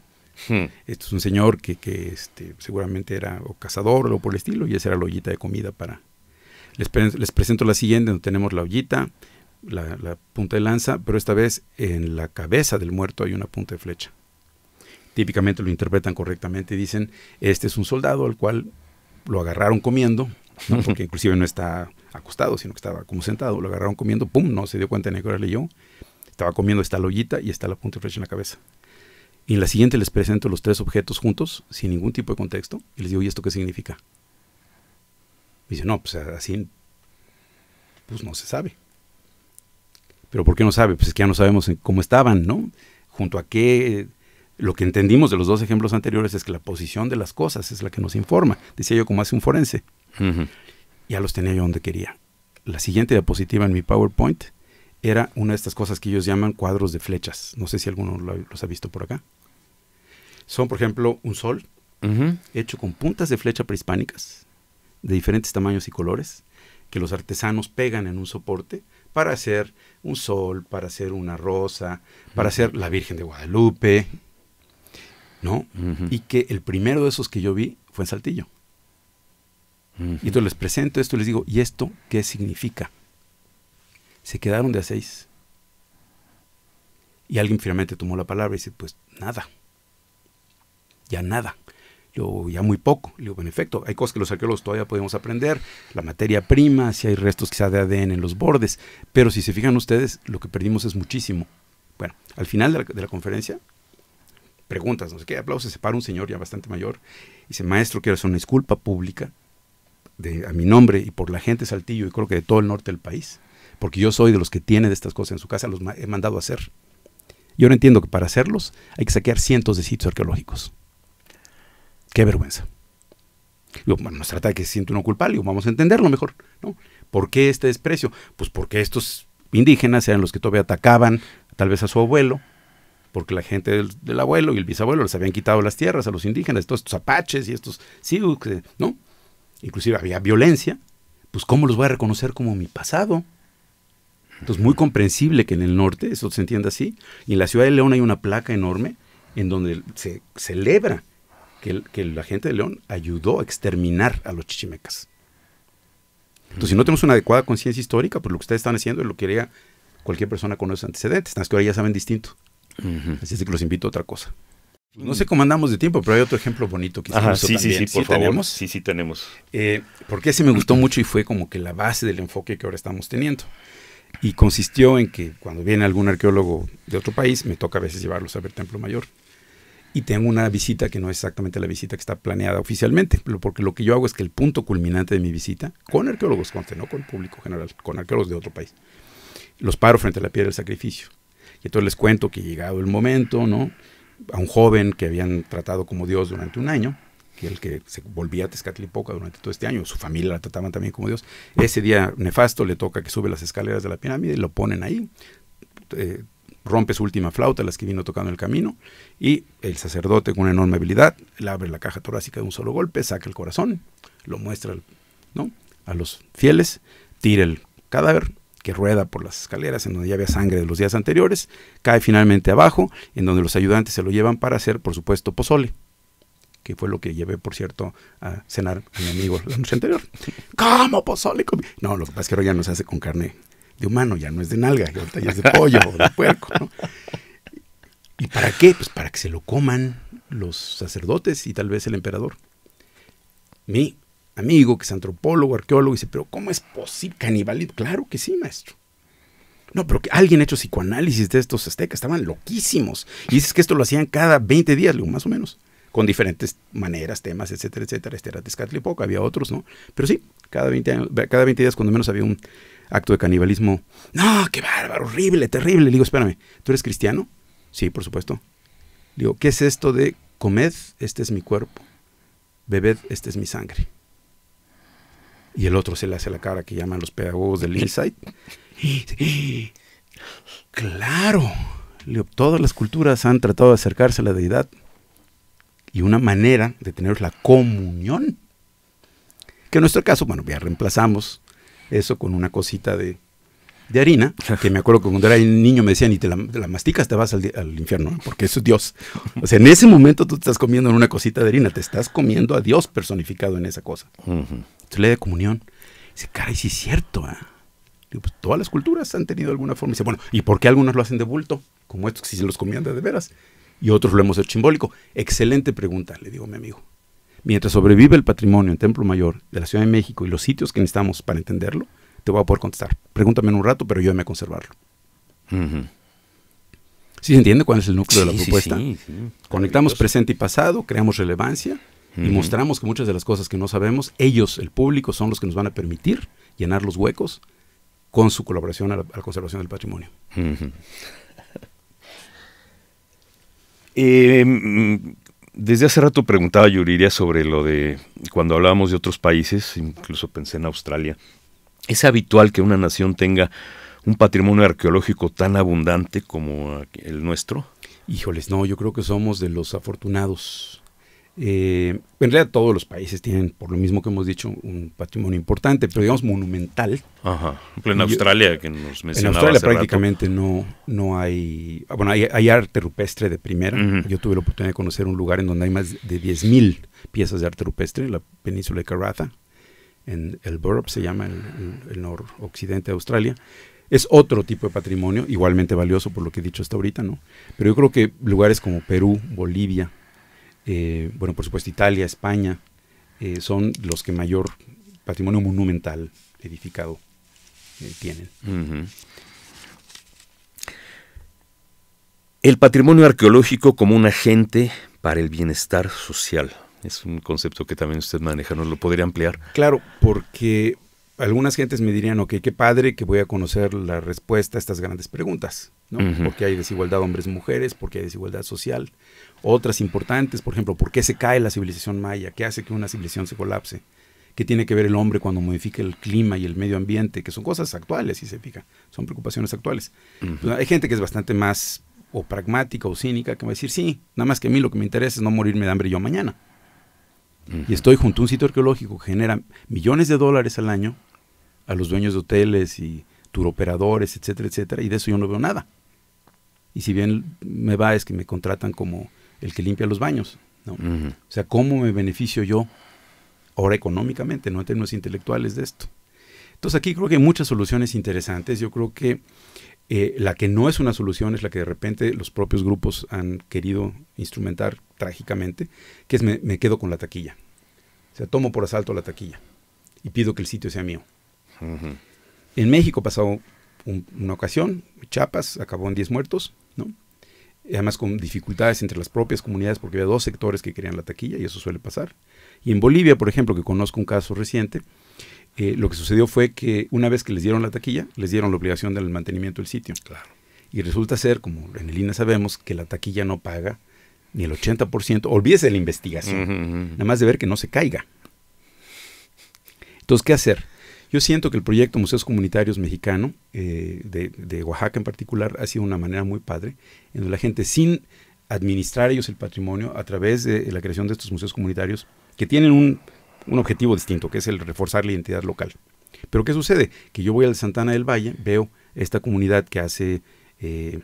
Hmm. Esto es un señor que, este, seguramente era cazador o por el estilo, y esa era la ollita de comida para... Les, presento la siguiente, donde tenemos la ollita, la, punta de lanza, pero esta vez en la cabeza del muerto hay una punta de flecha. Típicamente lo interpretan correctamente y dicen, este es un soldado al cual lo agarraron comiendo, porque inclusive no está acostado, sino que estaba como sentado, lo agarraron comiendo, ¡pum!, no se dio cuenta de que ahora leyó, estaba comiendo esta lollita y está la punta de flecha en la cabeza. Y en la siguiente les presento los tres objetos juntos, sin ningún tipo de contexto, y les digo, ¿y esto qué significa? dice, no, pues eh, así, pues no se sabe. ¿Pero por qué no sabe? Pues es que ya no sabemos cómo estaban, ¿no? Junto a qué... Lo que entendimos de los dos ejemplos anteriores es que la posición de las cosas es la que nos informa. Decía yo, como hace un forense. Ya los tenía yo donde quería. La siguiente diapositiva en mi PowerPoint era una de estas cosas que ellos llaman cuadros de flechas. No sé si alguno los ha visto por acá. Son, por ejemplo, un sol hecho con puntas de flecha prehispánicas de diferentes tamaños y colores que los artesanos pegan en un soporte para hacer un sol, para hacer una rosa, para hacer la Virgen de Guadalupe, ¿no? Y que el primero de esos que yo vi fue en Saltillo. Y entonces les presento esto y les digo, ¿y esto qué significa? Se quedaron de a seis. Y alguien finalmente tomó la palabra y dice, pues nada. Ya nada. Yo, ya muy poco. en efecto, hay cosas que los arqueólogos todavía podemos aprender. La materia prima, si hay restos quizá de ADN en los bordes. Pero si se fijan ustedes, lo que perdimos es muchísimo. Bueno, al final de la, conferencia, preguntas, no sé qué, aplausos, se para un señor ya bastante mayor. Y dice, maestro, quiero hacer una disculpa pública de, a mi nombre y por la gente de Saltillo y creo que de todo el norte del país porque yo soy de los que tienen estas cosas en su casa, los he mandado a hacer. Yo no entiendo que para hacerlos hay que saquear cientos de sitios arqueológicos. Qué vergüenza. Nos bueno, no trata de que se siente uno culpable, vamos a entenderlo mejor. ¿no? ¿Por qué este desprecio? Pues porque estos indígenas eran los que todavía atacaban tal vez a su abuelo, porque la gente del, abuelo y el bisabuelo les habían quitado las tierras a los indígenas, todos estos apaches y estos sí, ¿no? Inclusive había violencia, pues ¿cómo los voy a reconocer como mi pasado? Entonces, muy comprensible que en el norte, eso se entienda así, y en la ciudad de León hay una placa enorme en donde se celebra que, la gente de León ayudó a exterminar a los chichimecas. Entonces, si no tenemos una adecuada conciencia histórica, pues lo que ustedes están haciendo es lo que haría cualquier persona con esos antecedentes. Las que ahora ya saben distinto. Así es que los invito a otra cosa. Mm. No sé cómo andamos de tiempo, pero hay otro ejemplo bonito que hicimos sí, Sí, sí, por ¿Sí favor. Tenemos? Sí, sí tenemos. Eh, porque ese me gustó mucho y fue como que la base del enfoque que ahora estamos teniendo y consistió en que cuando viene algún arqueólogo de otro país, me toca a veces llevarlos a ver Templo Mayor. Y tengo una visita que no es exactamente la visita que está planeada oficialmente, porque lo que yo hago es que el punto culminante de mi visita, con arqueólogos, no con público general, con arqueólogos de otro país, los paro frente a la piedra del sacrificio. Y entonces les cuento que llegado el momento, ¿no? A un joven que habían tratado como Dios durante un año, que el que se volvía a Tezcatlipoca durante todo este año, su familia la trataban también como Dios, ese día nefasto le toca que sube las escaleras de la pirámide y lo ponen ahí, eh, rompe su última flauta, las que vino tocando en el camino, y el sacerdote con una enorme habilidad, le abre la caja torácica de un solo golpe, saca el corazón, lo muestra a los fieles, tira el cadáver, que rueda por las escaleras en donde ya había sangre de los días anteriores, cae finalmente abajo, en donde los ayudantes se lo llevan para hacer, por supuesto, pozole que fue lo que llevé, por cierto, a cenar a mi amigo la noche anterior. ¿Cómo pozole? No, lo que pasa es que ahora ya no se hace con carne de humano, ya no es de nalga, ya, es de pollo o de puerco, ¿Y para qué? Pues para que se lo coman los sacerdotes y tal vez el emperador. Mi amigo, que es antropólogo, arqueólogo, dice, pero ¿cómo es posible canibalismo? Claro que sí, maestro. No, pero que alguien ha hecho psicoanálisis de estos aztecas, estaban loquísimos. Y dices que esto lo hacían cada 20 días, más o menos con diferentes maneras, temas, etcétera, etcétera. Este era poco, había otros, ¿no? Pero sí, cada 20, cada 20 días cuando menos había un acto de canibalismo. No, qué bárbaro, horrible, terrible. Le digo, espérame, ¿tú eres cristiano? Sí, por supuesto. Le digo, ¿qué es esto de comed, este es mi cuerpo, bebed, este es mi sangre? Y el otro se le hace la cara que llaman los pedagogos del insight. claro, todas las culturas han tratado de acercarse a la deidad y una manera de tener la comunión. Que en nuestro caso, bueno, ya reemplazamos eso con una cosita de, harina, que me acuerdo que cuando era niño me decían, y te la, masticas, te vas al, infierno, porque eso es Dios. O sea, en ese momento tú te estás comiendo una cosita de harina, te estás comiendo a Dios personificado en esa cosa. Entonces le da comunión. Dice, caray, sí es cierto. ¿ah?". Pues todas las culturas han tenido alguna forma. Y dice, bueno, ¿y por qué algunos lo hacen de bulto? Como esto si se los comían de veras y otros lo hemos hecho simbólico. Excelente pregunta, le digo a mi amigo. Mientras sobrevive el patrimonio en Templo Mayor de la Ciudad de México y los sitios que necesitamos para entenderlo, te voy a poder contestar. Pregúntame en un rato, pero yo a conservarlo. ¿Sí se entiende cuál es el núcleo de la propuesta? Conectamos presente y pasado, creamos relevancia y mostramos que muchas de las cosas que no sabemos, ellos, el público, son los que nos van a permitir llenar los huecos con su colaboración a la, conservación del patrimonio. Eh, mm, desde hace rato preguntaba Yuriria sobre lo de cuando hablábamos de otros países, incluso pensé en Australia. ¿Es habitual que una nación tenga un patrimonio arqueológico tan abundante como el nuestro? Híjoles, no, yo creo que somos de los afortunados. Eh, en realidad todos los países tienen, por lo mismo que hemos dicho, un patrimonio importante, pero digamos monumental. Ajá, en Australia que nos mencionaba En Australia prácticamente no no hay, ah, bueno, hay, arte rupestre de primera. Yo tuve la oportunidad de conocer un lugar en donde hay más de 10.000 piezas de arte rupestre, en la península de Karatha, en el Burb se llama, en el, el noroccidente de Australia. Es otro tipo de patrimonio, igualmente valioso por lo que he dicho hasta ahorita, ¿no? Pero yo creo que lugares como Perú, Bolivia, eh, bueno, por supuesto Italia, España, eh, son los que mayor patrimonio monumental edificado eh, tienen. El patrimonio arqueológico como un agente para el bienestar social. Es un concepto que también usted maneja, ¿nos lo podría ampliar? Claro, porque algunas gentes me dirían, ok, qué padre que voy a conocer la respuesta a estas grandes preguntas. Porque hay desigualdad de hombres-mujeres, porque hay desigualdad social. Otras importantes, por ejemplo, ¿por qué se cae la civilización maya? ¿Qué hace que una civilización se colapse? ¿Qué tiene que ver el hombre cuando modifica el clima y el medio ambiente? Que son cosas actuales, si se fija, son preocupaciones actuales. Pues, hay gente que es bastante más o pragmática o cínica que va a decir, sí, nada más que a mí lo que me interesa es no morirme de hambre yo mañana. Y estoy junto a un sitio arqueológico que genera millones de dólares al año a los dueños de hoteles y turoperadores, etcétera, etcétera, y de eso yo no veo nada y si bien me va es que me contratan como el que limpia los baños. O sea, ¿cómo me beneficio yo ahora económicamente, no en términos intelectuales de esto? Entonces aquí creo que hay muchas soluciones interesantes. Yo creo que eh, la que no es una solución es la que de repente los propios grupos han querido instrumentar trágicamente, que es me, quedo con la taquilla. O sea, tomo por asalto la taquilla y pido que el sitio sea mío. En México pasó una ocasión, Chiapas acabó en 10 muertos, además con dificultades entre las propias comunidades porque había dos sectores que querían la taquilla y eso suele pasar. Y en Bolivia, por ejemplo, que conozco un caso reciente, eh, lo que sucedió fue que una vez que les dieron la taquilla, les dieron la obligación del mantenimiento del sitio. Y resulta ser, como en el INE sabemos, que la taquilla no paga ni el 80%, olvídese de la investigación, nada más de ver que no se caiga. Entonces, ¿qué hacer? Yo siento que el proyecto Museos Comunitarios Mexicano, eh, de, Oaxaca en particular, ha sido una manera muy padre, en donde la gente sin administrar ellos el patrimonio a través de la creación de estos museos comunitarios, que tienen un, objetivo distinto, que es el reforzar la identidad local. Pero ¿qué sucede? Que yo voy al Santana del Valle, veo esta comunidad que hace eh,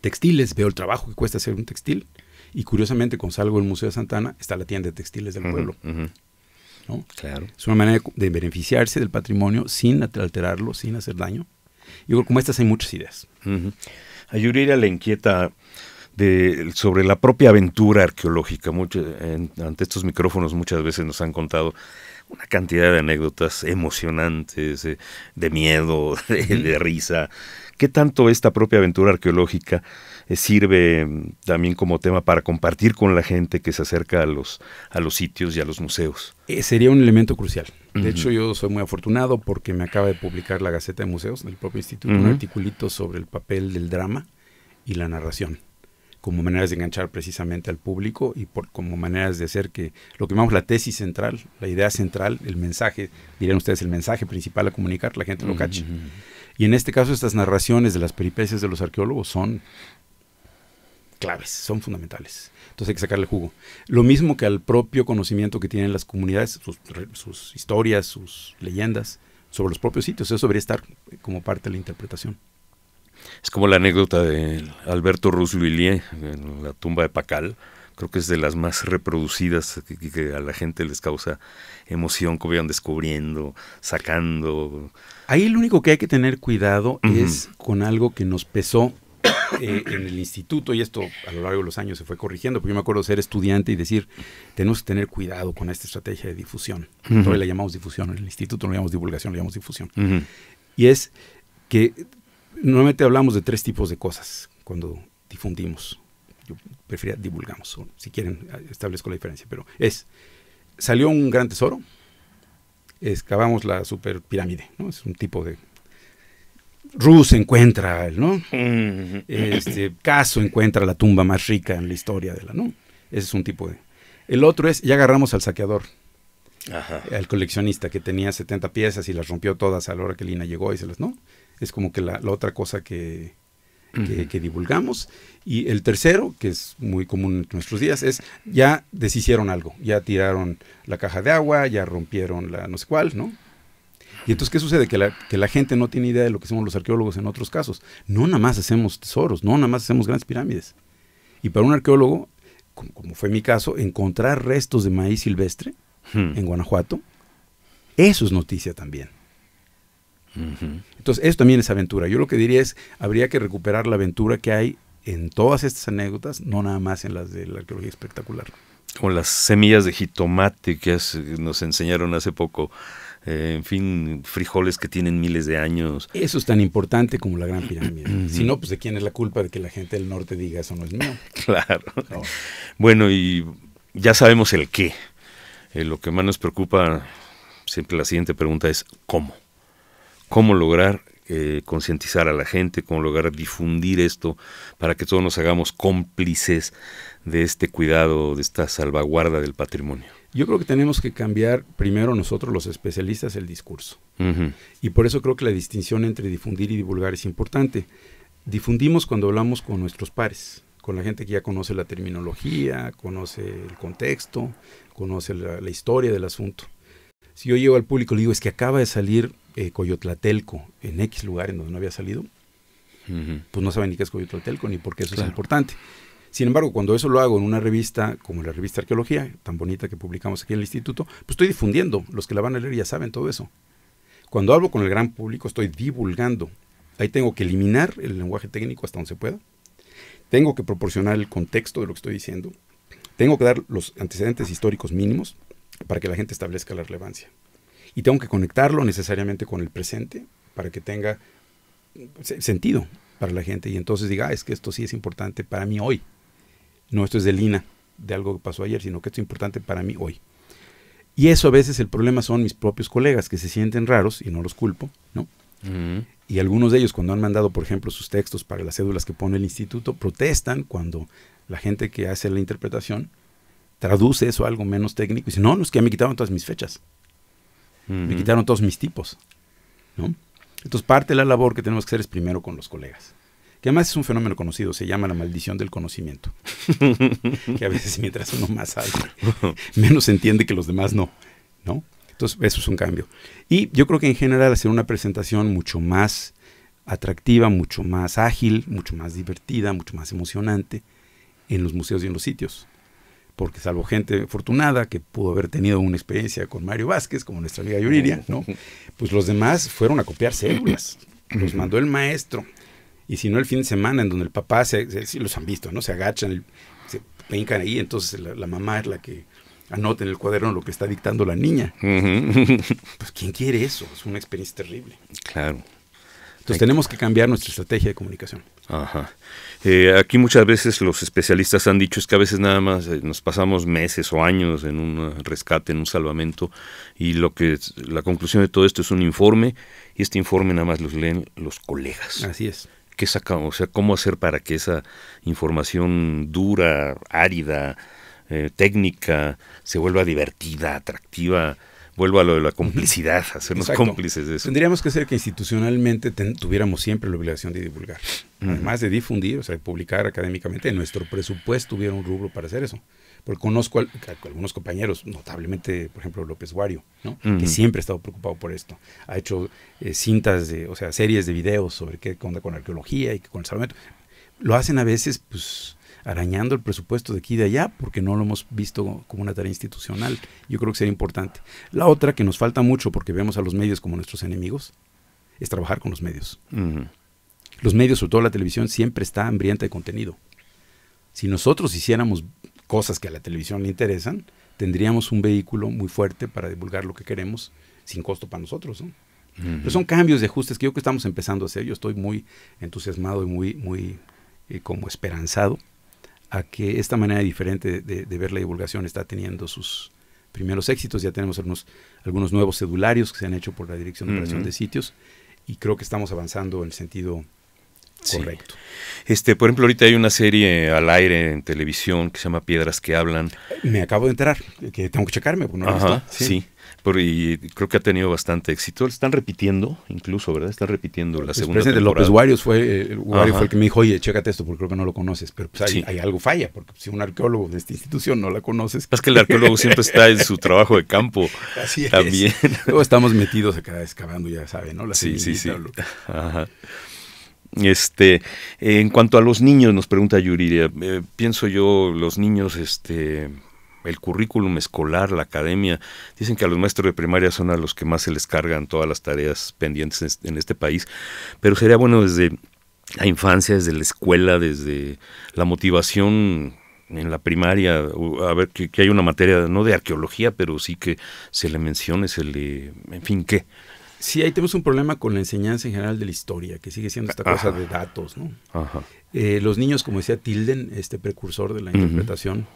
textiles, veo el trabajo que cuesta hacer un textil, y curiosamente, cuando salgo del Museo de Santana, está la tienda de textiles del pueblo. Claro. Es una manera de, beneficiarse del patrimonio sin alterarlo, sin hacer daño. Yo como estas hay muchas ideas. Uh A la le inquieta de, sobre la propia aventura arqueológica. ante estos micrófonos muchas veces nos han contado una cantidad de anécdotas emocionantes, eh, de miedo, de, risa. ¿Qué tanto esta propia aventura arqueológica eh, sirve mm, también como tema para compartir con la gente que se acerca a los, a los sitios y a los museos. Eh, sería un elemento crucial. De hecho, yo soy muy afortunado porque me acaba de publicar la Gaceta de Museos del propio instituto un articulito sobre el papel del drama y la narración como maneras de enganchar precisamente al público y como maneras de hacer que lo que llamamos la tesis central, la idea central, el mensaje, dirían ustedes, el mensaje principal a comunicar, la gente lo cache. Y en este caso estas narraciones de las peripecias de los arqueólogos son claves, son fundamentales. Entonces hay que sacarle jugo. Lo mismo que al propio conocimiento que tienen las comunidades, sus, historias, sus leyendas sobre los propios sitios. Eso debería estar como parte de la interpretación. Es como la anécdota de Alberto Rusluilier en la tumba de Pacal. Creo que es de las más reproducidas que, que a la gente les causa emoción, que vayan descubriendo, sacando. Ahí lo único que hay que tener cuidado es con algo que nos pesó eh, en el instituto, y esto a lo largo de los años se fue corrigiendo, porque yo me acuerdo ser estudiante y decir, tenemos que tener cuidado con esta estrategia de difusión. la llamamos difusión, en el instituto no la llamamos divulgación, la llamamos difusión. Y es que normalmente hablamos de tres tipos de cosas cuando difundimos. Yo prefería divulgamos, si quieren ah, establezco la diferencia, pero es, salió un gran tesoro, excavamos la super pirámide, ¿no? es un tipo de Rus encuentra, ¿no? Este, Caso encuentra la tumba más rica en la historia de la, ¿no? Ese es un tipo de... El otro es, ya agarramos al saqueador, al coleccionista que tenía 70 piezas y las rompió todas a la hora que Lina llegó y se las, ¿no? Es como que la, otra cosa que, que, divulgamos. Y el tercero, que es muy común en nuestros días, es ya deshicieron algo, ya tiraron la caja de agua, ya rompieron la no sé cuál, ¿no? Y entonces, ¿qué sucede? Que la, que la gente no tiene idea de lo que hacemos los arqueólogos en otros casos. No nada más hacemos tesoros, no nada más hacemos grandes pirámides. Y para un arqueólogo, como, fue mi caso, encontrar restos de maíz silvestre hmm. en Guanajuato, eso es noticia también. Entonces, eso también es aventura. Yo lo que diría es, habría que recuperar la aventura que hay en todas estas anécdotas, no nada más en las de la arqueología espectacular. Como las semillas de jitomate que nos enseñaron hace poco eh, en fin, frijoles que tienen miles de años. Eso es tan importante como la Gran Pirámide. si no, pues de quién es la culpa de que la gente del norte diga eso no es mío. claro. Bueno, y ya sabemos el qué. Eh, lo que más nos preocupa, siempre la siguiente pregunta es cómo. ¿Cómo lograr eh, concientizar a la gente, cómo lograr difundir esto para que todos nos hagamos cómplices de este cuidado, de esta salvaguarda del patrimonio. Yo creo que tenemos que cambiar primero nosotros los especialistas el discurso. Y por eso creo que la distinción entre difundir y divulgar es importante. Difundimos cuando hablamos con nuestros pares, con la gente que ya conoce la terminología, conoce el contexto, conoce la, historia del asunto. Si yo llego al público y le digo, es que acaba de salir eh, Coyotlatelco en X lugar en donde no había salido, pues no saben ni qué es Coyotlatelco ni por qué eso es importante. Sin embargo, cuando eso lo hago en una revista como la revista Arqueología, tan bonita que publicamos aquí en el instituto, pues estoy difundiendo. Los que la van a leer ya saben todo eso. Cuando hablo con el gran público, estoy divulgando. Ahí tengo que eliminar el lenguaje técnico hasta donde se pueda. Tengo que proporcionar el contexto de lo que estoy diciendo. Tengo que dar los antecedentes históricos mínimos para que la gente establezca la relevancia. Y tengo que conectarlo necesariamente con el presente para que tenga sentido para la gente y entonces diga, ah, es que esto sí es importante para mí hoy. No, esto es de Lina, de algo que pasó ayer, sino que esto es importante para mí hoy. Y eso a veces el problema son mis propios colegas que se sienten raros y no los culpo, ¿no? Y algunos de ellos cuando han mandado, por ejemplo, sus textos para las cédulas que pone el instituto, protestan cuando la gente que hace la interpretación traduce eso a algo menos técnico y dice, no, no, es que me quitaron todas mis fechas, me quitaron todos mis tipos, ¿no? Entonces parte de la labor que tenemos que hacer es primero con los colegas que además es un fenómeno conocido, se llama la maldición del conocimiento. que a veces mientras uno más sabe, menos entiende que los demás no, ¿no? Entonces, eso es un cambio. Y yo creo que en general hacer una presentación mucho más atractiva, mucho más ágil, mucho más divertida, mucho más emocionante en los museos y en los sitios. Porque salvo gente afortunada que pudo haber tenido una experiencia con Mario Vázquez, como nuestra amiga Yuriria, ¿no? Pues los demás fueron a copiar células. Los mandó el maestro y si no el fin de semana en donde el papá, se, los han visto, ¿no? Se agachan, se pencan ahí, entonces la, mamá es la que anota en el cuaderno lo que está dictando la niña. Pues ¿quién quiere eso? Es una experiencia terrible. Claro. Entonces tenemos que cambiar nuestra estrategia de comunicación. Ajá. Eh, aquí muchas veces los especialistas han dicho es que a veces nada más eh, nos pasamos meses o años en un rescate, en un salvamento, y lo que la conclusión de todo esto es un informe, y este informe nada más los leen los colegas. Así es qué sacamos, o sea, cómo hacer para que esa información dura, árida, eh, técnica, se vuelva divertida, atractiva, vuelva a lo de la complicidad, hacernos cómplices de eso. Tendríamos que hacer que institucionalmente tuviéramos siempre la obligación de divulgar, además de difundir, o sea, publicar académicamente, nuestro presupuesto hubiera un rubro para hacer eso porque conozco a, algunos compañeros, notablemente, por ejemplo, López Guario, que siempre ha estado preocupado por esto. Ha hecho eh, cintas, de, o sea, series de videos sobre qué onda con la arqueología y qué con el salvamento. Lo hacen a veces, pues, arañando el presupuesto de aquí y de allá, porque no lo hemos visto como una tarea institucional. Yo creo que sería importante. La otra que nos falta mucho, porque vemos a los medios como nuestros enemigos, es trabajar con los medios. Los medios, sobre todo la televisión, siempre está hambrienta de contenido. Si nosotros hiciéramos cosas que a la televisión le interesan, tendríamos un vehículo muy fuerte para divulgar lo que queremos sin costo para nosotros. ¿no? Pero son cambios de ajustes que yo creo que estamos empezando a hacer. Yo estoy muy entusiasmado y muy, muy eh, como esperanzado a que esta manera diferente de, ver la divulgación está teniendo sus primeros éxitos. Ya tenemos algunos, algunos nuevos cedularios que se han hecho por la Dirección de Operación de Sitios y creo que estamos avanzando en el sentido Correcto. Este, por ejemplo, ahorita hay una serie al aire en televisión que se llama Piedras que hablan. Me acabo de enterar, que tengo que checarme, porque no sí. sí y creo que ha tenido bastante éxito. Están repitiendo, incluso, ¿verdad? Están repitiendo la segunda eh, el temporada. López fue, fue el que me dijo, oye, chécate esto porque creo que no lo conoces. Pero pues, hay, algo falla, porque pues, si un arqueólogo de esta institución no la conoces. Es que el arqueólogo siempre está en su trabajo de campo. Así es. También. Luego estamos metidos acá excavando, ya sabes ¿no? La sí, sí, sí, Ajá. Este, en cuanto a los niños, nos pregunta Yuriria, eh, pienso yo, los niños, este, el currículum escolar, la academia. Dicen que a los maestros de primaria son a los que más se les cargan todas las tareas pendientes en este país, pero sería bueno desde la infancia, desde la escuela, desde la motivación en la primaria, a ver que, hay una materia, no de arqueología, pero sí que se le mencione, se le, en fin, qué. Sí, ahí tenemos un problema con la enseñanza en general de la historia, que sigue siendo esta cosa de datos, eh, los niños, como decía Tilden, este precursor de la interpretación,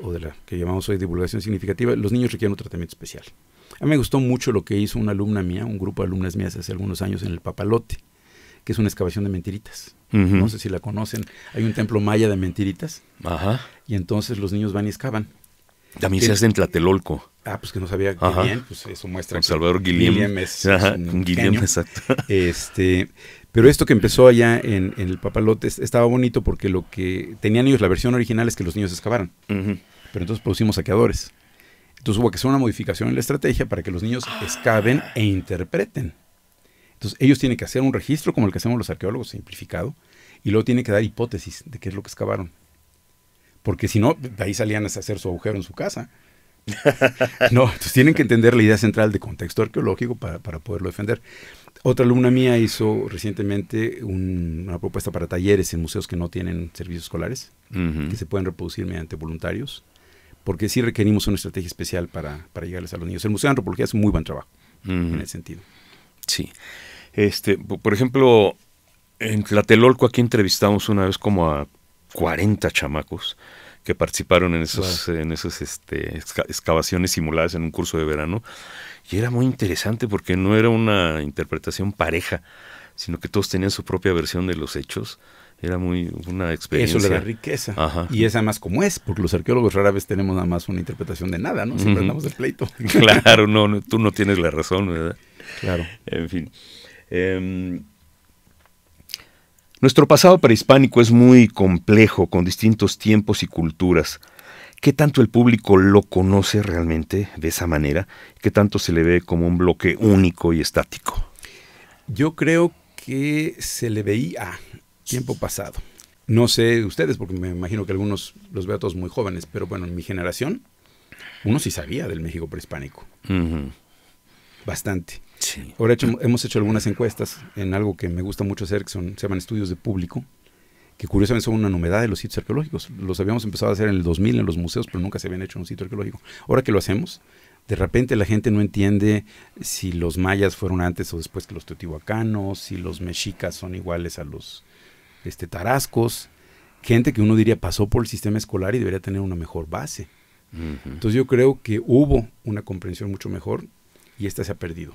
o de la que llamamos hoy divulgación significativa, los niños requieren un tratamiento especial. A mí me gustó mucho lo que hizo una alumna mía, un grupo de alumnas mías hace algunos años en el Papalote, que es una excavación de mentiritas. No sé si la conocen. Hay un templo maya de mentiritas. Y entonces los niños van y excavan. También se hace en Tlatelolco. Ah, pues que no sabía que pues eso muestra. Salvador exacto. Este, pero esto que empezó allá en, el Papalote estaba bonito porque lo que tenían ellos, la versión original es que los niños excavaran. Pero entonces producimos saqueadores. Entonces hubo que hacer una modificación en la estrategia para que los niños ah. excaven e interpreten. Entonces ellos tienen que hacer un registro como el que hacemos los arqueólogos, simplificado, y luego tienen que dar hipótesis de qué es lo que excavaron. Porque si no, de ahí salían a hacer su agujero en su casa. no, entonces tienen que entender la idea central de contexto arqueológico para, poderlo defender. Otra alumna mía hizo recientemente una propuesta para talleres en museos que no tienen servicios escolares, que se pueden reproducir mediante voluntarios, porque sí requerimos una estrategia especial para, llegarles a los niños. El Museo de Antropología hace muy buen trabajo en ese sentido. Sí. Este, por ejemplo, en Tlatelolco aquí entrevistamos una vez como a 40 chamacos que participaron en esos, en esos este, excavaciones simuladas en un curso de verano. Y era muy interesante porque no era una interpretación pareja, sino que todos tenían su propia versión de los hechos. Era muy una experiencia. Eso le da riqueza. Y es además como es, porque los arqueólogos rara vez tenemos nada más una interpretación de nada, ¿no? Siempre el pleito. Claro, no, tú no tienes la razón, ¿verdad? Claro. En fin. Em, nuestro pasado prehispánico es muy complejo, con distintos tiempos y culturas. ¿Qué tanto el público lo conoce realmente de esa manera? ¿Qué tanto se le ve como un bloque único y estático? Yo creo que se le veía tiempo pasado. No sé ustedes, porque me imagino que algunos los veo a todos muy jóvenes, pero bueno, en mi generación, uno sí sabía del México prehispánico. Bastante. Ahora hemos hecho algunas encuestas en algo que me gusta mucho hacer, que son, se llaman estudios de público, que curiosamente son una novedad de los sitios arqueológicos. Los habíamos empezado a hacer en el 2000 en los museos, pero nunca se habían hecho en un sitio arqueológico. Ahora que lo hacemos, de repente la gente no entiende si los mayas fueron antes o después que los teotihuacanos, si los mexicas son iguales a los este, tarascos. Gente que uno diría pasó por el sistema escolar y debería tener una mejor base. Entonces yo creo que hubo una comprensión mucho mejor y esta se ha perdido.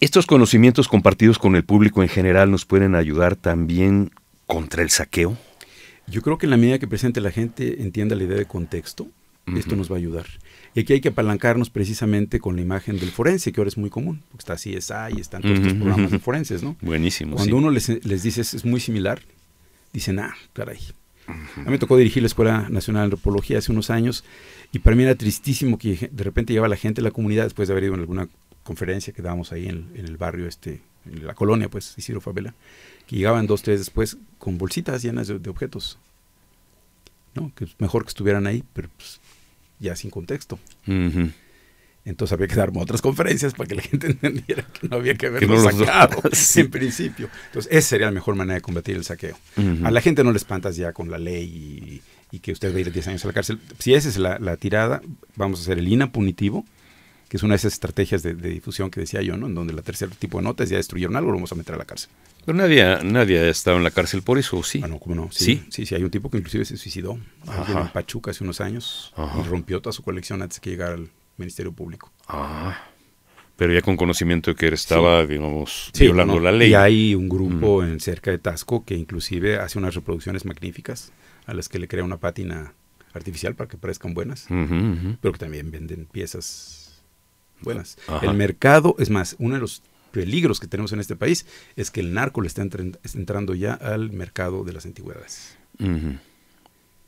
Estos conocimientos compartidos con el público en general nos pueden ayudar también contra el saqueo. Yo creo que en la medida que presente la gente entienda la idea de contexto, esto nos va a ayudar. Y aquí hay que apalancarnos precisamente con la imagen del forense, que ahora es muy común, porque está así, es ahí, están todos estos programas de forenses, ¿no? Buenísimo. Cuando uno les, les dice es muy similar, dicen, ah, caray, a mí me tocó dirigir la Escuela Nacional de Antropología hace unos años y para mí era tristísimo que de repente lleva la gente la comunidad después de haber ido en alguna conferencia que dábamos ahí en, el barrio, este, en la colonia, pues, Isidro Favela, que llegaban dos, tres después con bolsitas llenas de, objetos. ¿no? Que mejor que estuvieran ahí, pero pues, ya sin contexto. Entonces había que darme otras conferencias para que la gente entendiera que no había que haberlo sacado en principio. Entonces, esa sería la mejor manera de combatir el saqueo. A la gente no le espantas ya con la ley y, que usted va a ir 10 años a la cárcel. Si esa es la, tirada, vamos a hacer el INA punitivo, que es una de esas estrategias de, difusión que decía yo, ¿no? En donde la tercer tipo de notas ya destruyeron algo, lo vamos a meter a la cárcel. Pero nadie, nadie ha estado en la cárcel por eso, ¿sí? Ah, no, Sí, sí, sí, hay un tipo que inclusive se suicidó en Pachuca hace unos años rompió toda su colección antes que llegar al Ministerio Público. Ah, pero ya con conocimiento de que estaba, digamos, violando la ley. Y hay un grupo mm. en cerca de Tasco que inclusive hace unas reproducciones magníficas a las que le crea una pátina artificial para que parezcan buenas, pero que también venden piezas buenas. El mercado, es más, uno de los peligros que tenemos en este país es que el narco le está, entrando ya al mercado de las antigüedades.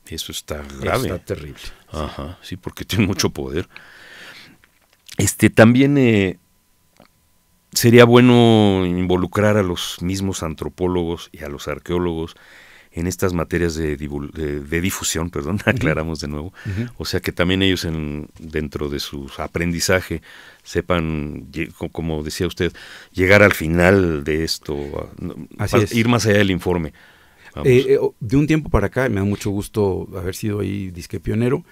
Eso está grave. está terrible. Ajá, sí, porque tiene mucho poder. Este, también eh, sería bueno involucrar a los mismos antropólogos y a los arqueólogos en estas materias de, difusión, perdón, aclaramos de nuevo. O sea que también ellos en, dentro de su aprendizaje sepan, como decía usted, llegar al final de esto, ir más allá del informe. Eh, eh, de un tiempo para acá, me da mucho gusto haber sido ahí disque pionero,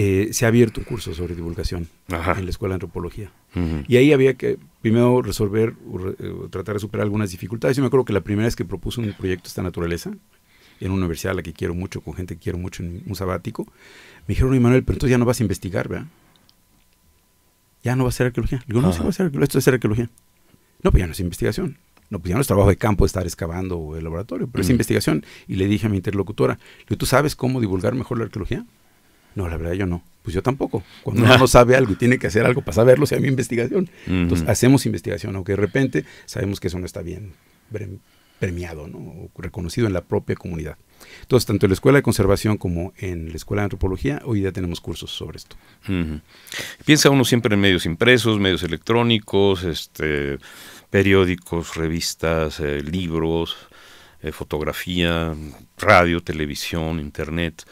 eh, se ha abierto un curso sobre divulgación en la Escuela de Antropología. Y ahí había que primero resolver eh, tratar de superar algunas dificultades. Yo me acuerdo que la primera vez que propuso un proyecto de esta naturaleza, en una universidad a la que quiero mucho, con gente que quiero mucho, en un sabático, me dijeron, Manuel, pero entonces ya no vas a investigar, ¿verdad? Ya no va a ser arqueología. Le digo, no, sí va a ser arqueología, esto es arqueología. No, pues ya no es investigación. No, pues ya no es trabajo de campo estar excavando el laboratorio, pero es investigación. Y le dije a mi interlocutora, ¿tú sabes cómo divulgar mejor la arqueología? No, la verdad yo no. Pues yo tampoco. Cuando uno no sabe algo y tiene que hacer algo para saberlo, sea mi investigación. Entonces hacemos investigación, aunque de repente sabemos que eso no está bien premiado, ¿no? O reconocido en la propia comunidad. Entonces, tanto en la Escuela de Conservación como en la Escuela de Antropología, hoy ya tenemos cursos sobre esto. Piensa uno siempre en medios impresos, medios electrónicos, este, periódicos, revistas, eh, libros, eh, fotografía, radio, televisión, internet.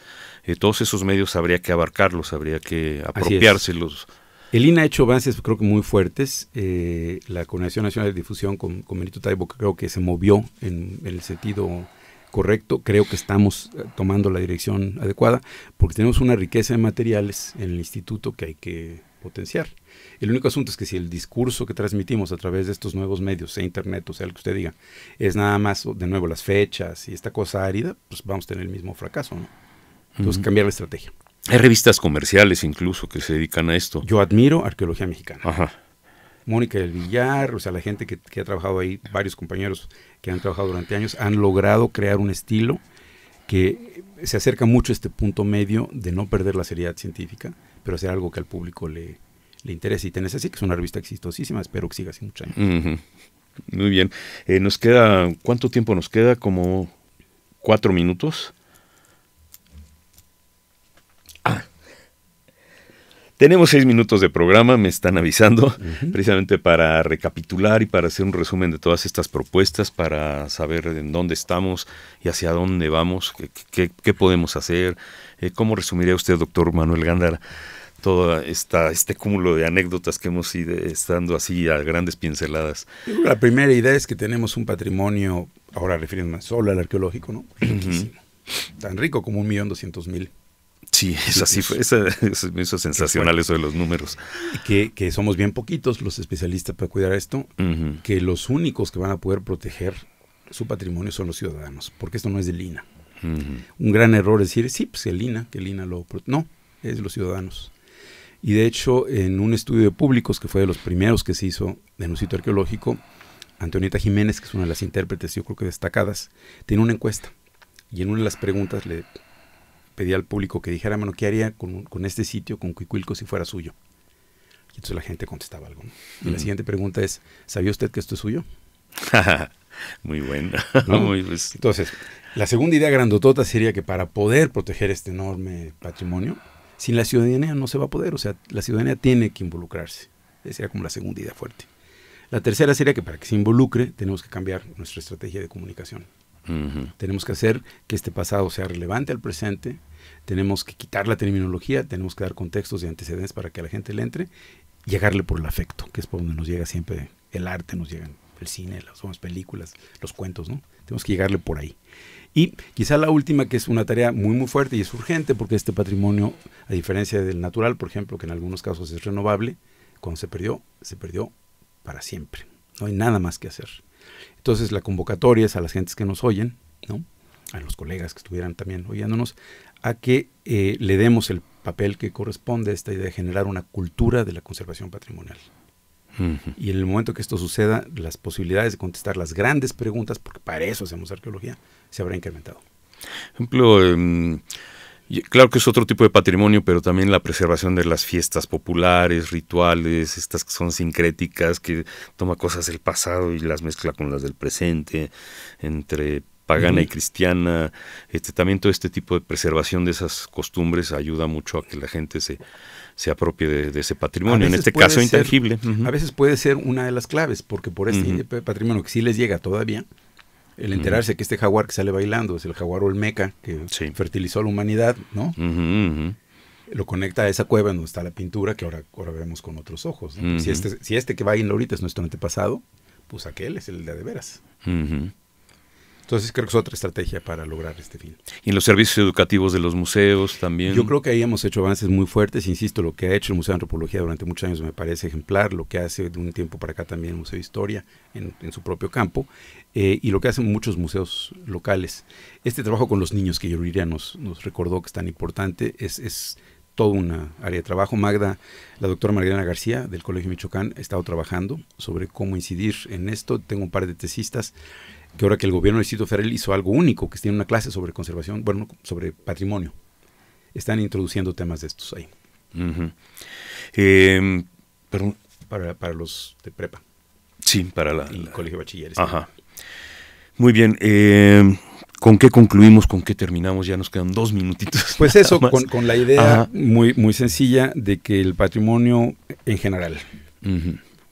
Eh, todos esos medios habría que abarcarlos, habría que apropiárselos. El INA ha hecho avances, creo que muy fuertes. Eh, la Coordinación Nacional de Difusión con, Benito Taibo creo que se movió en, el sentido correcto. Creo que estamos eh, tomando la dirección adecuada porque tenemos una riqueza de materiales en el instituto que hay que potenciar. El único asunto es que si el discurso que transmitimos a través de estos nuevos medios, sea internet o sea lo que usted diga, es nada más de nuevo las fechas y esta cosa árida, pues vamos a tener el mismo fracaso, ¿no? Entonces, cambiar la estrategia. Hay revistas comerciales incluso que se dedican a esto. Yo admiro arqueología mexicana. Mónica del Villar, o sea, la gente que, ha trabajado ahí, varios compañeros que han trabajado durante años, han logrado crear un estilo que se acerca mucho a este punto medio de no perder la seriedad científica, pero hacer algo que al público le, le interese y tenés así, que es una revista exitosísima, espero que siga así muchos años. Muy bien. Eh, nos queda, ¿cuánto tiempo nos queda? Como cuatro minutos. Tenemos seis minutos de programa, me están avisando, precisamente para recapitular y para hacer un resumen de todas estas propuestas, para saber en dónde estamos y hacia dónde vamos, qué, podemos hacer. Eh, ¿Cómo resumiría usted, doctor Manuel Gándara, todo esta, este cúmulo de anécdotas que hemos ido estando así a grandes pinceladas? La primera idea es que tenemos un patrimonio, ahora refiriéndome solo al arqueológico, ¿no? Tan rico como un millón doscientos mil Sí, esa fue, eso es sensacional eso de los números. Que, somos bien poquitos los especialistas para cuidar esto, que los únicos que van a poder proteger su patrimonio son los ciudadanos, porque esto no es de Lina. Un gran error es decir, sí, pues el Lina, que el Lina lo... No, es los ciudadanos. Y de hecho, en un estudio de públicos, que fue de los primeros que se hizo en un sitio arqueológico, Antonieta Jiménez, que es una de las intérpretes, yo creo que destacadas, tiene una encuesta. Y en una de las preguntas le pedí al público que dijera, bueno, ¿qué haría con, este sitio, con Cuicuilco, si fuera suyo? Y entonces la gente contestaba algo. Y la siguiente pregunta es, ¿sabía usted que esto es suyo? Muy bueno. Pues, entonces, la segunda idea grandotota sería que para poder proteger este enorme patrimonio, sin la ciudadanía no se va a poder, o sea, la ciudadanía tiene que involucrarse. Esa sería como la segunda idea fuerte. La tercera sería que para que se involucre tenemos que cambiar nuestra estrategia de comunicación. Tenemos que hacer que este pasado sea relevante al presente, tenemos que quitar la terminología, tenemos que dar contextos y antecedentes para que a la gente le entre, llegarle por el afecto, que es por donde nos llega siempre el arte, nos llegan el cine, las, películas, los cuentos, ¿no? Tenemos que llegarle por ahí. Y quizá la última, que es una tarea muy, muy fuerte y es urgente, porque este patrimonio, a diferencia del natural, por ejemplo, que en algunos casos es renovable, cuando se perdió, se perdió para siempre. No hay nada más que hacer. Entonces la convocatoria es a las gentes que nos oyen, ¿no? a los colegas que estuvieran también oyéndonos, a que eh, le demos el papel que corresponde a esta idea de generar una cultura de la conservación patrimonial. Y en el momento que esto suceda, las posibilidades de contestar las grandes preguntas, porque para eso hacemos arqueología, se habrá incrementado. ejemplo, em, claro que es otro tipo de patrimonio, pero también la preservación de las fiestas populares, rituales, estas que son sincréticas, que toma cosas del pasado y las mezcla con las del presente, entre pagana y cristiana, este, también todo este tipo de preservación de esas costumbres ayuda mucho a que la gente se, se apropie de, ese patrimonio, en este caso intangible. A veces puede ser una de las claves, porque por este patrimonio que sí les llega todavía, el enterarse que este jaguar que sale bailando es el jaguar olmeca que fertilizó a la humanidad, ¿no? Lo conecta a esa cueva en donde está la pintura que ahora, vemos con otros ojos. si, este, si este que baila ahorita es nuestro antepasado, pues aquel es el de, de veras. Entonces creo que es otra estrategia para lograr este fin. Y en los servicios educativos de los museos también. Yo creo que ahí hemos hecho avances muy fuertes, insisto, lo que ha hecho el Museo de Antropología durante muchos años me parece ejemplar, lo que hace de un tiempo para acá también el Museo de Historia en, su propio campo, eh, y lo que hacen muchos museos locales. Este trabajo con los niños que Yuriria nos, nos recordó que es tan importante es, es toda una área de trabajo. Magda, la doctora Mariana García del Colegio Michoacán, ha estado trabajando sobre cómo incidir en esto. Tengo un par de tesistas que ahora que el gobierno del Distrito Federal hizo algo único, que tiene una clase sobre conservación, bueno, sobre patrimonio, están introduciendo temas de estos ahí. Em, perdón. Para, los de prepa. Sí, para la... Y colegio de bachilleres. Ajá. Muy bien. Em, ¿Con qué concluimos? ¿Con qué terminamos? Ya nos quedan dos minutitos. Pues eso, con, la idea muy, muy sencilla de que el patrimonio en general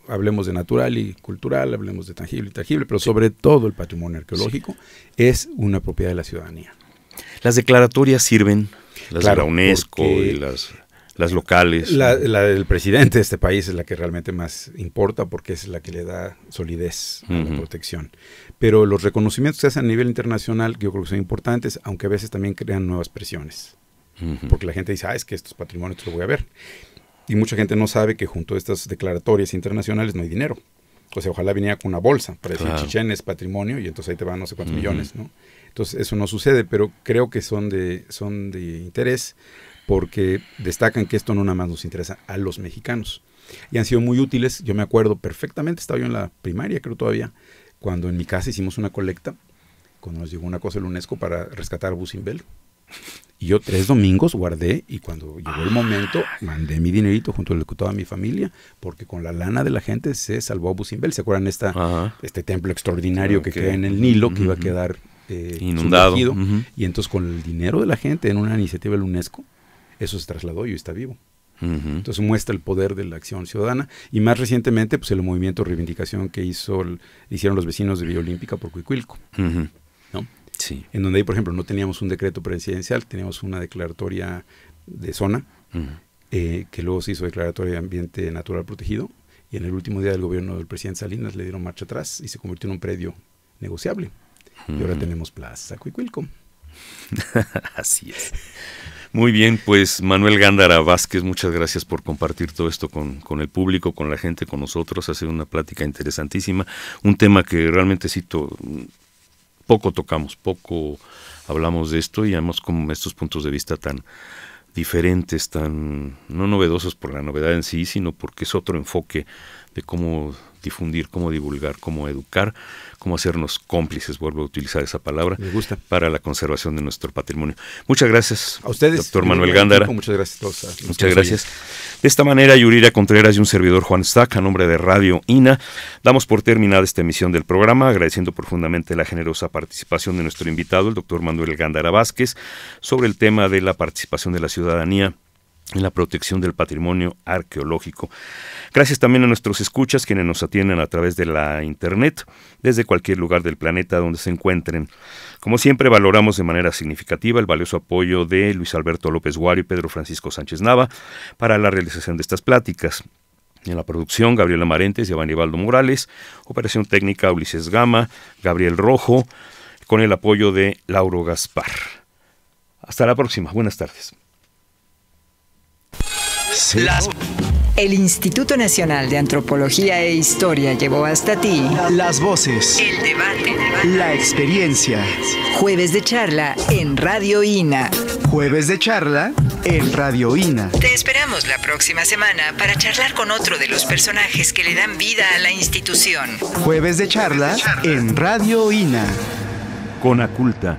hablemos de natural y cultural, hablemos de tangible y tangible, pero sobre todo el patrimonio arqueológico es una propiedad de la ciudadanía. Las declaratorias sirven, las de la UNESCO y las, las locales. La, del presidente de este país es la que realmente más importa porque es la que le da solidez a la protección. Pero los reconocimientos que se hacen a nivel internacional, yo creo que son importantes, aunque a veces también crean nuevas presiones. Porque la gente dice, ah, es que estos patrimonios los voy a ver. Y mucha gente no sabe que junto a estas declaratorias internacionales no hay dinero. O sea, ojalá viniera con una bolsa para decir Chichen es patrimonio y entonces ahí te van no sé cuántos millones, ¿no? Entonces eso no sucede, pero creo que son de, son de interés porque destacan que esto no nada más nos interesa a los mexicanos. Y han sido muy útiles, yo me acuerdo perfectamente, estaba yo en la primaria creo todavía, cuando en mi casa hicimos una colecta, cuando nos llegó una cosa el UNESCO para rescatar a y yo tres domingos guardé y cuando llegó el momento ah. mandé mi dinerito junto con toda mi familia porque con la lana de la gente se salvó a Simbel. ¿Se acuerdan esta, este templo extraordinario que queda en el Nilo que iba a quedar eh, inundado? Y entonces con el dinero de la gente en una iniciativa del UNESCO, eso se trasladó y hoy está vivo. Entonces muestra el poder de la acción ciudadana y más recientemente pues el movimiento de reivindicación que hizo hicieron los vecinos de Villa Olímpica por Cuicuilco. En donde ahí, por ejemplo, no teníamos un decreto presidencial, teníamos una declaratoria de zona, eh, que luego se hizo declaratoria de ambiente natural protegido, y en el último día del gobierno del presidente Salinas le dieron marcha atrás y se convirtió en un predio negociable. Y ahora tenemos Plaza Cuicuilco. Así es. Muy bien, pues Manuel Gándara Vázquez, muchas gracias por compartir todo esto con, con, el público, con la gente, con nosotros. Ha sido una plática interesantísima, un tema que realmente cito, poco tocamos, poco hablamos de esto y además como estos puntos de vista tan diferentes, tan no novedosos por la novedad en sí, sino porque es otro enfoque de cómo difundir, cómo divulgar, cómo educar, cómo hacernos cómplices, vuelvo a utilizar esa palabra, para la conservación de nuestro patrimonio. Muchas gracias, a ustedes, doctor eh, Manuel Gándara. Muchas gracias a todos. muchas gracias. De esta manera, Yurira Contreras y un servidor Juan Stack, a nombre de Radio INA, damos por terminada esta emisión del programa, agradeciendo profundamente la generosa participación de nuestro invitado, el doctor Manuel Gándara Vázquez, sobre el tema de la participación de la ciudadanía en la protección del patrimonio arqueológico. Gracias también a nuestros escuchas quienes nos atienden a través de la internet desde cualquier lugar del planeta donde se encuentren. Como siempre valoramos de manera significativa el valioso apoyo de Luis Alberto López Guario y Pedro Francisco Sánchez Nava para la realización de estas pláticas. En la producción, Gabriela Marentes, y Baldo Morales, Operación Técnica, Ulises Gama, Gabriel Rojo, con el apoyo de Lauro Gaspar. Hasta la próxima. Buenas tardes. El Instituto Nacional de Antropología e Historia llevó hasta ti las voces, el debate, la experiencia. Jueves de charla en Radio INA. Jueves de charla en Radio INA. Te esperamos la próxima semana para charlar con otro de los personajes que le dan vida a la institución. Jueves de charla. en Radio INA. Con Aculta